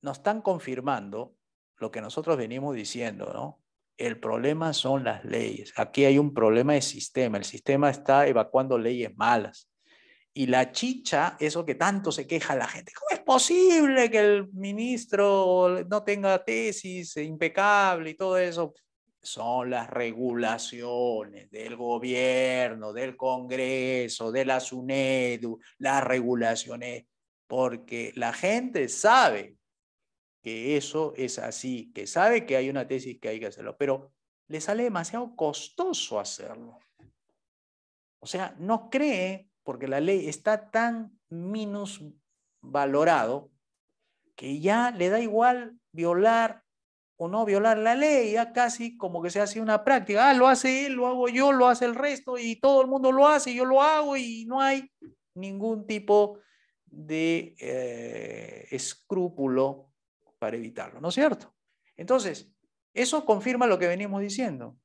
Speaker 2: nos están confirmando lo que nosotros venimos diciendo, ¿no? El problema son las leyes. Aquí hay un problema de sistema. El sistema está evacuando leyes malas. Y la chicha, eso que tanto se queja la gente, ¿cómo es posible que el ministro no tenga tesis eh, impecable y todo eso? Son las regulaciones del gobierno, del Congreso, de la SUNEDU, las regulaciones, porque la gente sabe que eso es así, que sabe que hay una tesis que hay que hacerlo, pero le sale demasiado costoso hacerlo. O sea, no cree, porque la ley está tan menos valorado, que ya le da igual violar o no violar la ley, ya casi como que se hace una práctica. Ah, lo hace él, lo hago yo, lo hace el resto y todo el mundo lo hace, yo lo hago y no hay ningún tipo de eh, escrúpulo para evitarlo, ¿no es cierto? Entonces, eso confirma lo que venimos diciendo.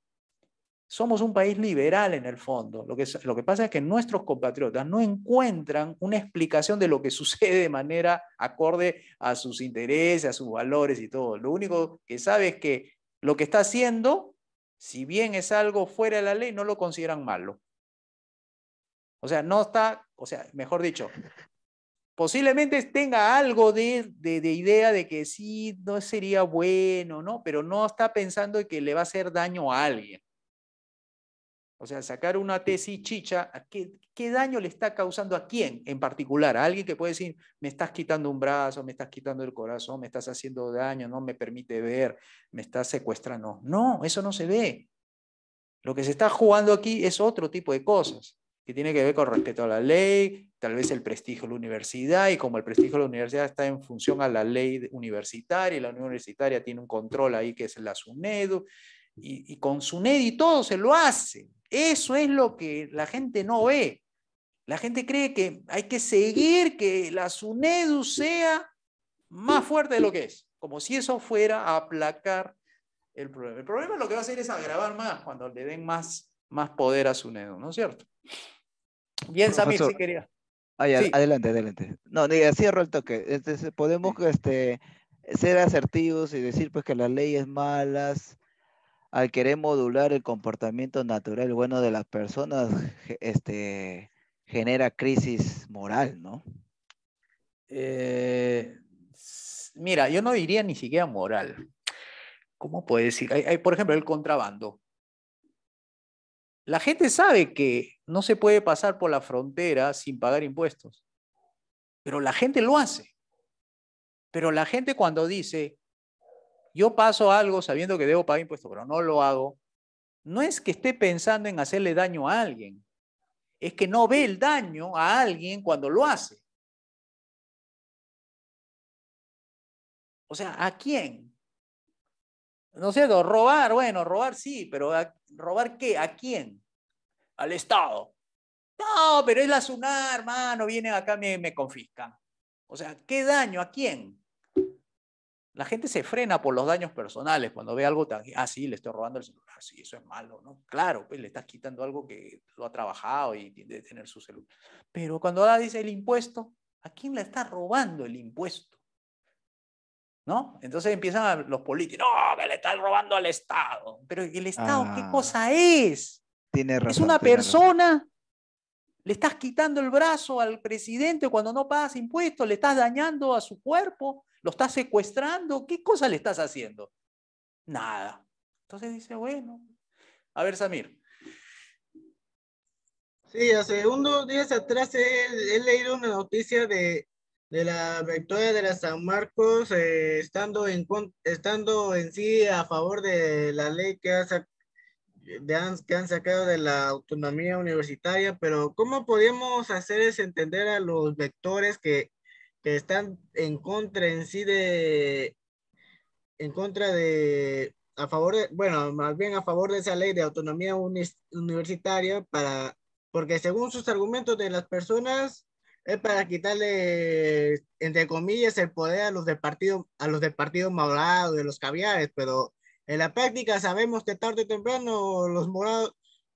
Speaker 2: Somos un país liberal en el fondo. Lo que, lo que pasa es que nuestros compatriotas no encuentran una explicación de lo que <laughs> sucede de manera acorde a sus intereses, a sus valores y todo. Lo único que sabe es que lo que está haciendo, si bien es algo fuera de la ley, no lo consideran malo. O sea, no está, o sea, mejor dicho, posiblemente tenga algo de, idea de que sí, no sería bueno, ¿no? Pero no está pensando que le va a hacer daño a alguien. O sea, sacar una tesis chicha, ¿qué, ¿qué daño le está causando a quién en particular? A alguien que puede decir, me estás quitando un brazo, me estás quitando el corazón, me estás haciendo daño, no me permite ver, me estás secuestrando. No, eso no se ve. Lo que se está jugando aquí es otro tipo de cosas que tiene que ver con respeto a la ley, tal vez el prestigio de la universidad, y como el prestigio de la universidad está en función a la ley universitaria, y la universitaria tiene un control ahí que es la SUNEDU, y, con SUNED y todo se lo hace. Eso es lo que la gente no ve. La gente cree que hay que seguir que la SUNEDU sea más fuerte de lo que es, como si eso fuera a aplacar el problema. El problema lo que va a hacer es agravar más cuando le den más, más poder a SUNEDU, ¿no es cierto?
Speaker 4: Bien, Samir, si quería. Ah, adelante, adelante. No, diga, cierro el toque. Este, podemos este, ser asertivos y decir pues que las leyes malas, al querer modular el comportamiento natural bueno de las personas, este, genera crisis moral, ¿no?
Speaker 2: Eh, mira, yo no diría ni siquiera moral. ¿Cómo puede decir? hay, por ejemplo, el contrabando. La gente sabe que no se puede pasar por la frontera sin pagar impuestos, pero la gente lo hace. Pero la gente cuando dice, yo paso algo sabiendo que debo pagar impuestos, pero no lo hago,
Speaker 1: no es que esté pensando en hacerle daño a alguien, es que no ve el daño a alguien cuando lo hace. O sea, ¿a quién? ¿No es cierto? Robar, bueno, robar sí,
Speaker 2: pero ¿robar qué? ¿A quién? Al Estado. No, pero es la SUNAR, hermano, vienen acá me, me confiscan. O sea, ¿qué daño? ¿A quién? La gente se frena por los daños personales cuando ve algo tan. Ah, sí, le estoy robando el celular, sí, eso es malo, ¿no? Claro, pues le estás quitando algo que lo ha trabajado y tiene que tener su celular. Pero cuando ahora dice el impuesto, ¿a quién le está robando el impuesto? ¿no? Entonces empiezan los políticos, no, que le están robando al Estado. Pero ¿el Estado qué ah. cosa es? Tiene razón, es una persona. Le estás quitando el brazo al presidente cuando no pagas impuestos, le estás dañando a su cuerpo, lo estás secuestrando, ¿qué cosa le estás haciendo? Nada. Entonces dice, bueno,
Speaker 3: a ver, Samir. Sí, hace unos días atrás he leído una noticia de de la victoria de la San Marcos, eh, estando, en, estando en sí a favor de la ley que, han, que han sacado de la autonomía universitaria, pero ¿cómo podemos es entender a los vectores que, están en contra en sí de, en contra de, a favor, de, bueno, más bien a favor de esa ley de autonomía universitaria para, porque según sus argumentos de las personas, es para quitarle, entre comillas, el poder a los del partido, a los de partido morado, de los caviares, pero en la práctica sabemos que tarde o temprano los morados,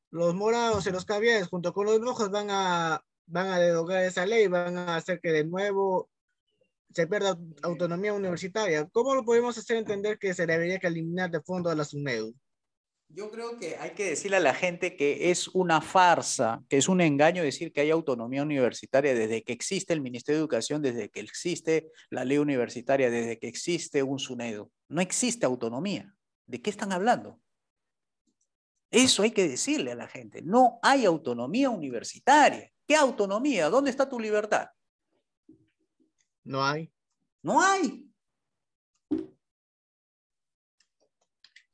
Speaker 3: los morados y los caviares junto con los rojos van a, van a derogar esa ley, van a hacer que de nuevo se pierda autonomía universitaria. ¿Cómo lo podemos hacer entender que se debería que eliminar de fondo a la SUNEDU?
Speaker 2: Yo creo que hay que decirle a la gente que es una farsa, que es un engaño decir que hay autonomía universitaria desde que existe el Ministerio de Educación, desde que existe la ley universitaria, desde que existe un SUNEDO. No existe autonomía. ¿De qué están hablando? Eso hay que decirle a la gente. No hay autonomía universitaria. ¿Qué autonomía? ¿Dónde está tu libertad? No hay. No hay.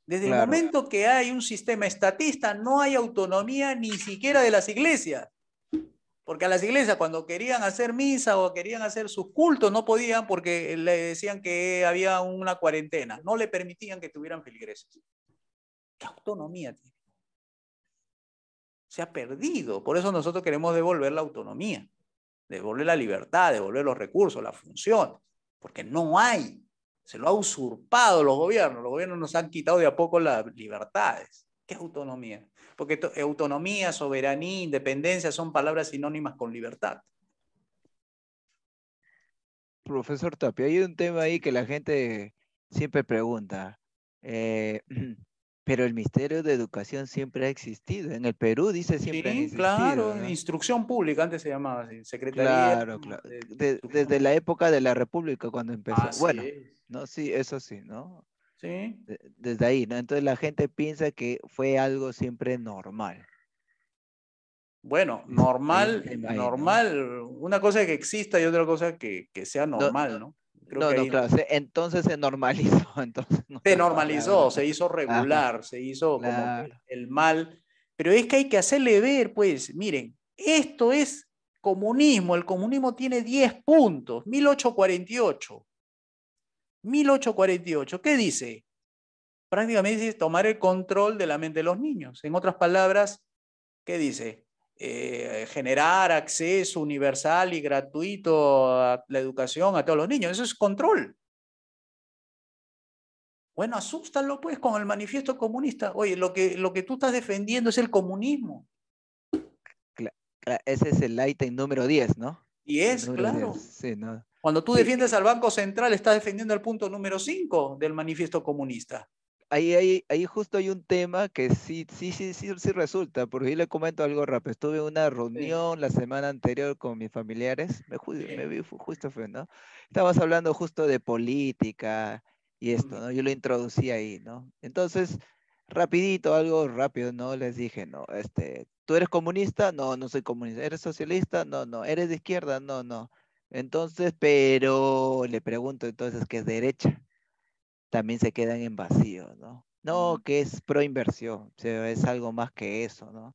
Speaker 3: Desde el momento
Speaker 2: que hay un sistema estatista, no hay autonomía ni siquiera de las iglesias. Porque a las iglesias cuando querían hacer misa o querían hacer sus cultos no podían porque le decían que había una cuarentena, no le permitían que tuvieran feligreses. ¿Qué autonomía tiene? Se ha perdido, por eso nosotros queremos devolver la autonomía, devolver la libertad, devolver los recursos, la función. porque no hay se lo ha usurpado los gobiernos. Los gobiernos nos han quitado de a poco las libertades. ¿Qué autonomía? Porque autonomía, soberanía, independencia son palabras sinónimas con
Speaker 4: libertad. Profesor Tapia, hay un tema ahí que la gente siempre pregunta. Eh, <clears throat> Pero el Ministerio de Educación siempre ha existido. En el Perú dice siempre. Sí, claro, Instrucción Pública, antes se llamaba así, Secretaría. Claro, claro. desde la época de la República, cuando empezó. bueno, no, sí, eso sí, ¿no? Sí. desde ahí, ¿no? Entonces la gente piensa que fue algo siempre normal.
Speaker 2: Bueno, <laughs> normal, normal. Una cosa que exista y otra cosa que sea normal, ¿no? no, no, entonces se normalizó. <laughs> Entonces se normalizó, se hizo regular, se hizo como el mal. Pero es que hay que hacerle ver, pues, miren, esto es comunismo, el comunismo tiene 10 puntos, 1848. 1848, ¿qué dice? Prácticamente dice tomar el control de la mente de los niños. En otras palabras, ¿qué dice? Eh, generar acceso universal y gratuito a la educación a todos los niños. Eso es control. Bueno, asústalo pues con el manifiesto comunista. Oye, lo que, lo que tú estás defendiendo es el comunismo.
Speaker 4: ese es el item número 10, ¿no?
Speaker 2: es, claro. Cuando tú defiendes al Banco Central, estás defendiendo el
Speaker 4: punto número 5 del manifiesto comunista ahí, justo hay un tema que sí, sí, sí, sí, sí resulta, porque yo le comento algo rápido. Estuve en una reunión la semana anterior con mis familiares, me, vi justo, fue, ¿no? Estábamos hablando justo de política y esto, ¿no? Yo lo introducí ahí, ¿no? Entonces, rapidito, algo rápido, ¿no? Les dije, no, este, ¿tú eres comunista? No, no soy comunista. ¿Eres socialista? No, no. ¿Eres de izquierda? No, no. Entonces, pero le pregunto entonces, ¿qué es derecha? también se quedan en vacío, ¿no? No, que es pro inversión, es algo más que eso, ¿no?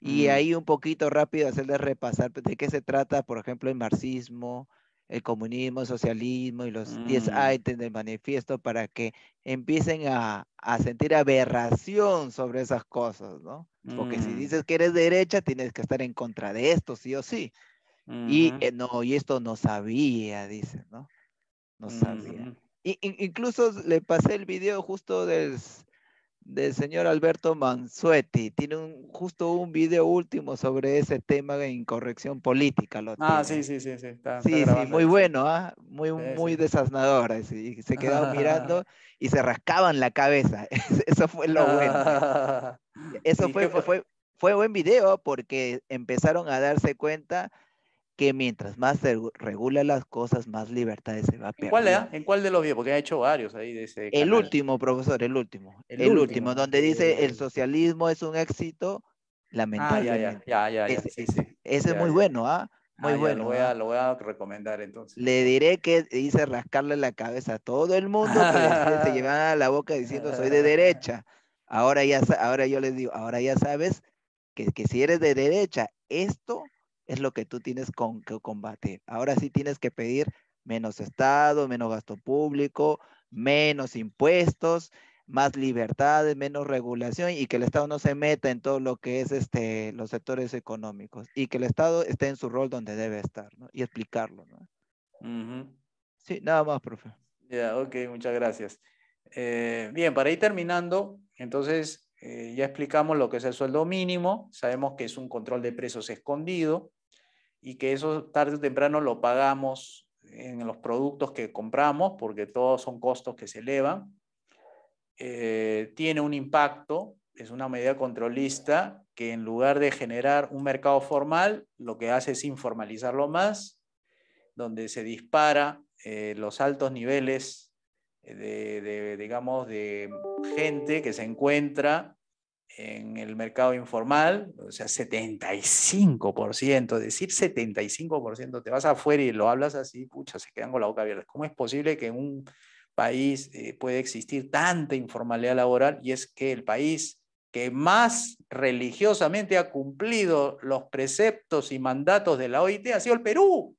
Speaker 4: Y ahí un poquito rápido hacerles repasar pues, de qué se trata, por ejemplo, el marxismo, el comunismo, el socialismo y los 10 mm. del manifiesto para que empiecen a, a, sentir aberración sobre esas cosas, ¿no? Porque si mm. dices que eres derecha, tienes que estar en contra de esto, sí o sí.
Speaker 1: Y eh,
Speaker 4: no, y esto no sabía, dice, ¿no? No sabía incluso le pasé el video justo del, señor Alberto Mansuetti. Tiene un, justo un video último sobre ese tema de incorrección política. ah, sí,
Speaker 2: sí, sí. Sí, sí, sí muy
Speaker 4: bueno, ¿ah?
Speaker 2: muy, muy
Speaker 4: desaznador. se quedaban <laughs> mirando y se rascaban la cabeza. <laughs> Eso fue lo bueno. Ah. Eso fue, fue, fue, fue buen video porque empezaron a darse cuenta que mientras más se regula las cosas, más libertades se va a perder.
Speaker 2: ¿En cuál, de los viejos Porque ha hecho varios ahí El último,
Speaker 4: profesor, el último.
Speaker 2: El, último,
Speaker 4: donde dice el socialismo es un éxito, lamentablemente.
Speaker 2: Ah, ya, ya, ya, ya,
Speaker 4: Ese, es muy bueno, ¿ah?
Speaker 2: Muy ah, bueno. ¿ah? Lo voy, a, recomendar entonces.
Speaker 4: Le diré que dice rascarle la cabeza a todo el mundo, que se llevan a la boca diciendo soy de derecha. Ahora ya ahora yo les digo, ahora ya sabes que, que si eres de derecha, esto es lo que tú tienes con, que combatir. Ahora sí tienes que pedir menos Estado, menos gasto público, menos impuestos, más libertades, menos regulación y que el Estado no se meta en todo lo que es este, los sectores económicos y que el Estado esté en su rol donde debe estar y explicarlo. Sí, nada más, profe.
Speaker 1: Ya,
Speaker 2: ok, muchas gracias. Eh, bien, para ir terminando, entonces eh, ya explicamos lo que es el sueldo mínimo, sabemos que es un control de precios escondido, y que eso tarde o temprano lo pagamos en los productos que compramos, porque todos son costos que se elevan, eh, tiene un impacto, es una medida controlista que en lugar de generar un mercado formal, lo que hace es informalizarlo más, donde se dispara eh, los altos niveles eh, de, digamos, de gente que se encuentra en el mercado informal, o sea, 75%, decir 75%, te vas afuera y lo hablas así, pucha, se quedan con la boca abierta. ¿Cómo es posible que en un país pueda eh, puede existir tanta informalidad laboral? Y es que el país que más religiosamente ha cumplido los preceptos y mandatos de la OIT ha sido el Perú.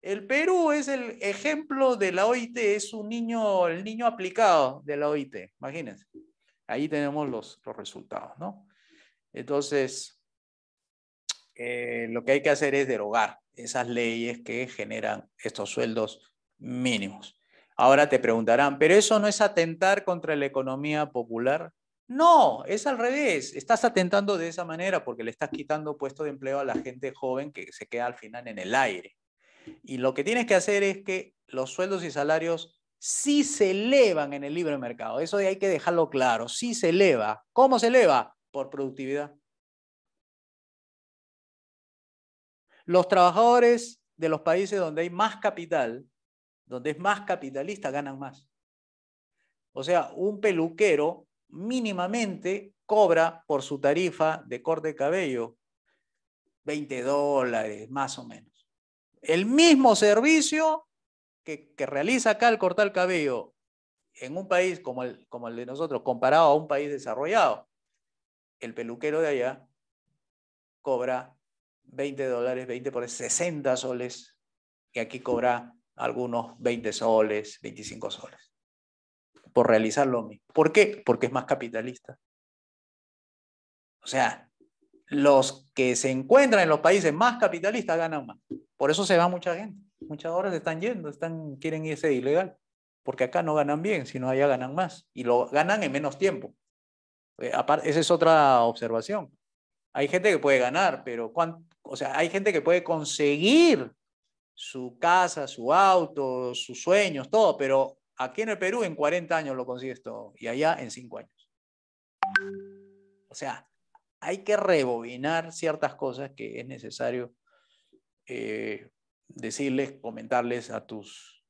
Speaker 2: El Perú es el ejemplo de la OIT, es un niño, el niño aplicado de la OIT, imagínense. Ahí tenemos los, resultados, ¿no? Entonces, eh, lo que hay que hacer es derogar esas leyes que generan estos sueldos mínimos. Ahora te preguntarán, ¿pero eso no es atentar contra la economía popular? No, es al revés. Estás atentando de esa manera porque le estás quitando puesto de empleo a la gente joven que se queda al final en el aire. Y lo que tienes que hacer es que los sueldos y salarios si se elevan en el libre mercado. Eso hay que dejarlo claro. Si se eleva. ¿Cómo se eleva? Por productividad. Los trabajadores de los países donde hay más capital, donde es más capitalista, ganan más. O sea, un peluquero mínimamente cobra por su tarifa de corte de cabello 20 dólares, más o menos. El mismo servicio que, realiza acá el cortar el cabello en un país como el, como el de nosotros, comparado a un país desarrollado, el peluquero de allá cobra 20 dólares, 20 por 60 soles, y aquí cobra algunos 20 soles, 25 soles, por realizar lo mismo. ¿Por qué? Porque es más capitalista. O sea, los que se encuentran en los países más capitalistas ganan más. Por eso se va mucha gente. Muchas horas están yendo, están, quieren irse ilegal, porque acá no ganan bien, sino allá ganan más y lo ganan en menos tiempo. Eh, esa es otra observación. Hay gente que puede ganar, pero o sea, hay gente que puede conseguir su casa, su auto, sus sueños, todo, pero aquí en el Perú en 40 años lo consigues todo y allá en 5 años. O sea, hay que rebobinar ciertas cosas que es necesario eh, decirles, comentarles a tus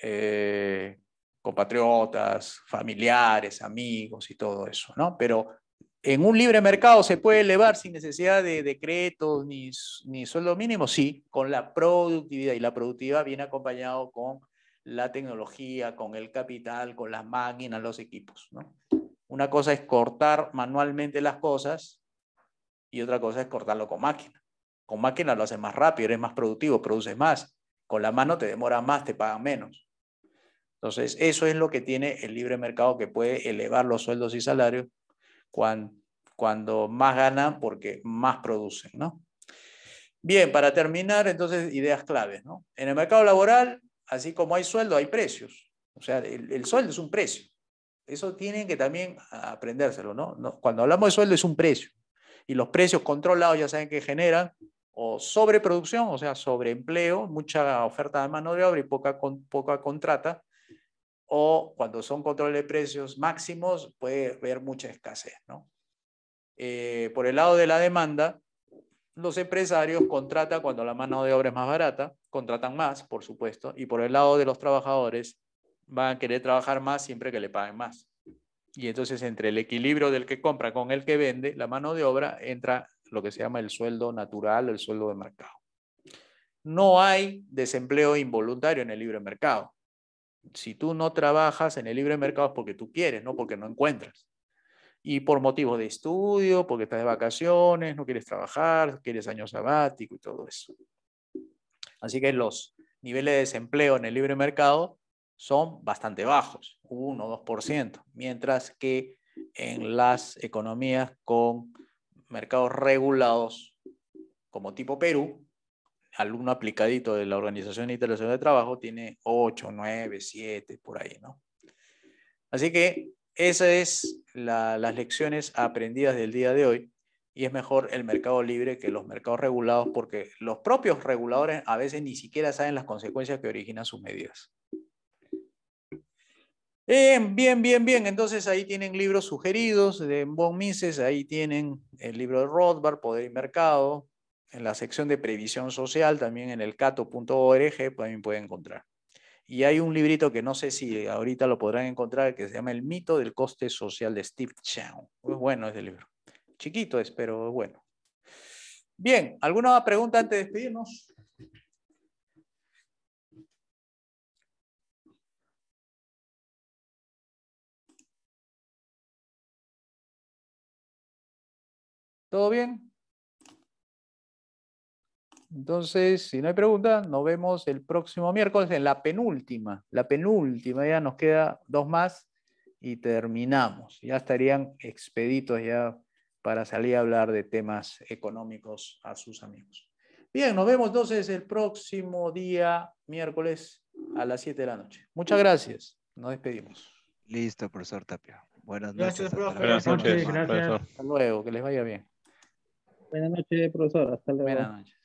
Speaker 2: eh, compatriotas, familiares, amigos y todo eso, ¿no? Pero en un libre mercado se puede elevar sin necesidad de decretos ni, ni sueldo mínimo, sí, con la productividad. Y la productividad viene acompañado con la tecnología, con el capital, con las máquinas, los equipos, Una cosa es cortar manualmente las cosas y otra cosa es cortarlo con máquina. Con máquina lo haces más rápido, eres más productivo, produces más. Con la mano te demora más, te pagan menos. Entonces, eso es lo que tiene el libre mercado que puede elevar los sueldos y salarios cuando, más ganan porque más producen, ¿no? Bien, para terminar, entonces, ideas claves, ¿no? En el mercado laboral, así como hay sueldo, hay precios. O sea, el, sueldo es un precio. Eso tienen que también aprendérselo, Cuando hablamos de sueldo es un precio. Y los precios controlados ya saben que generan o sobreproducción, o sea, sobreempleo, mucha oferta de mano de obra y poca, poca contrata, o cuando son controles de precios máximos, puede haber mucha escasez. Eh, por el lado de la demanda, los empresarios contratan cuando la mano de obra es más barata, contratan más, por supuesto, y por el lado de los trabajadores, van a querer trabajar más siempre que le paguen más. Y entonces entre el equilibrio del que compra con el que vende, la mano de obra entra lo que se llama el sueldo natural, el sueldo de mercado. No hay desempleo involuntario en el libre mercado. Si tú no trabajas en el libre mercado es porque tú quieres, no porque no encuentras. Y por motivos de estudio, porque estás de vacaciones, no quieres trabajar, quieres año sabático y todo eso. Así que los niveles de desempleo en el libre mercado son bastante bajos, 1 o 2%, mientras que en las economías con mercados regulados como tipo Perú, alumno aplicadito de la Organización Internacional de Trabajo tiene 8, 9, 7, por ahí, ¿no? Así que esas es las lecciones aprendidas del día de hoy y es mejor el mercado libre que los mercados regulados porque los propios reguladores a veces ni siquiera saben las consecuencias que originan sus medidas. Bien, bien, bien, bien. Entonces ahí tienen libros sugeridos de Von Mises, ahí tienen el libro de Rothbard, Poder y Mercado, en la sección de previsión social, también en el cato.org, también pueden encontrar. Y hay un librito que no sé si ahorita lo podrán encontrar, que se llama El mito del coste social de Steve Chow. Muy bueno este libro. Chiquito es, pero bueno. Bien, ¿alguna pregunta antes
Speaker 1: de despedirnos? ¿Todo bien?
Speaker 2: Entonces, si no hay pregunta, nos vemos el próximo miércoles en la penúltima. La penúltima, ya nos queda dos más y terminamos. Ya estarían expeditos ya para salir a hablar de temas económicos a sus amigos. Bien, nos vemos entonces el próximo día, miércoles, a las 7 de la noche. Muchas
Speaker 4: gracias. Nos despedimos. Listo, profesor Tapia. Buenas noches. Gracias,
Speaker 3: profesor.
Speaker 2: Hasta
Speaker 1: luego, que les vaya bien.
Speaker 3: Buenas noches, profesor. Hasta luego. Buenas
Speaker 1: noches.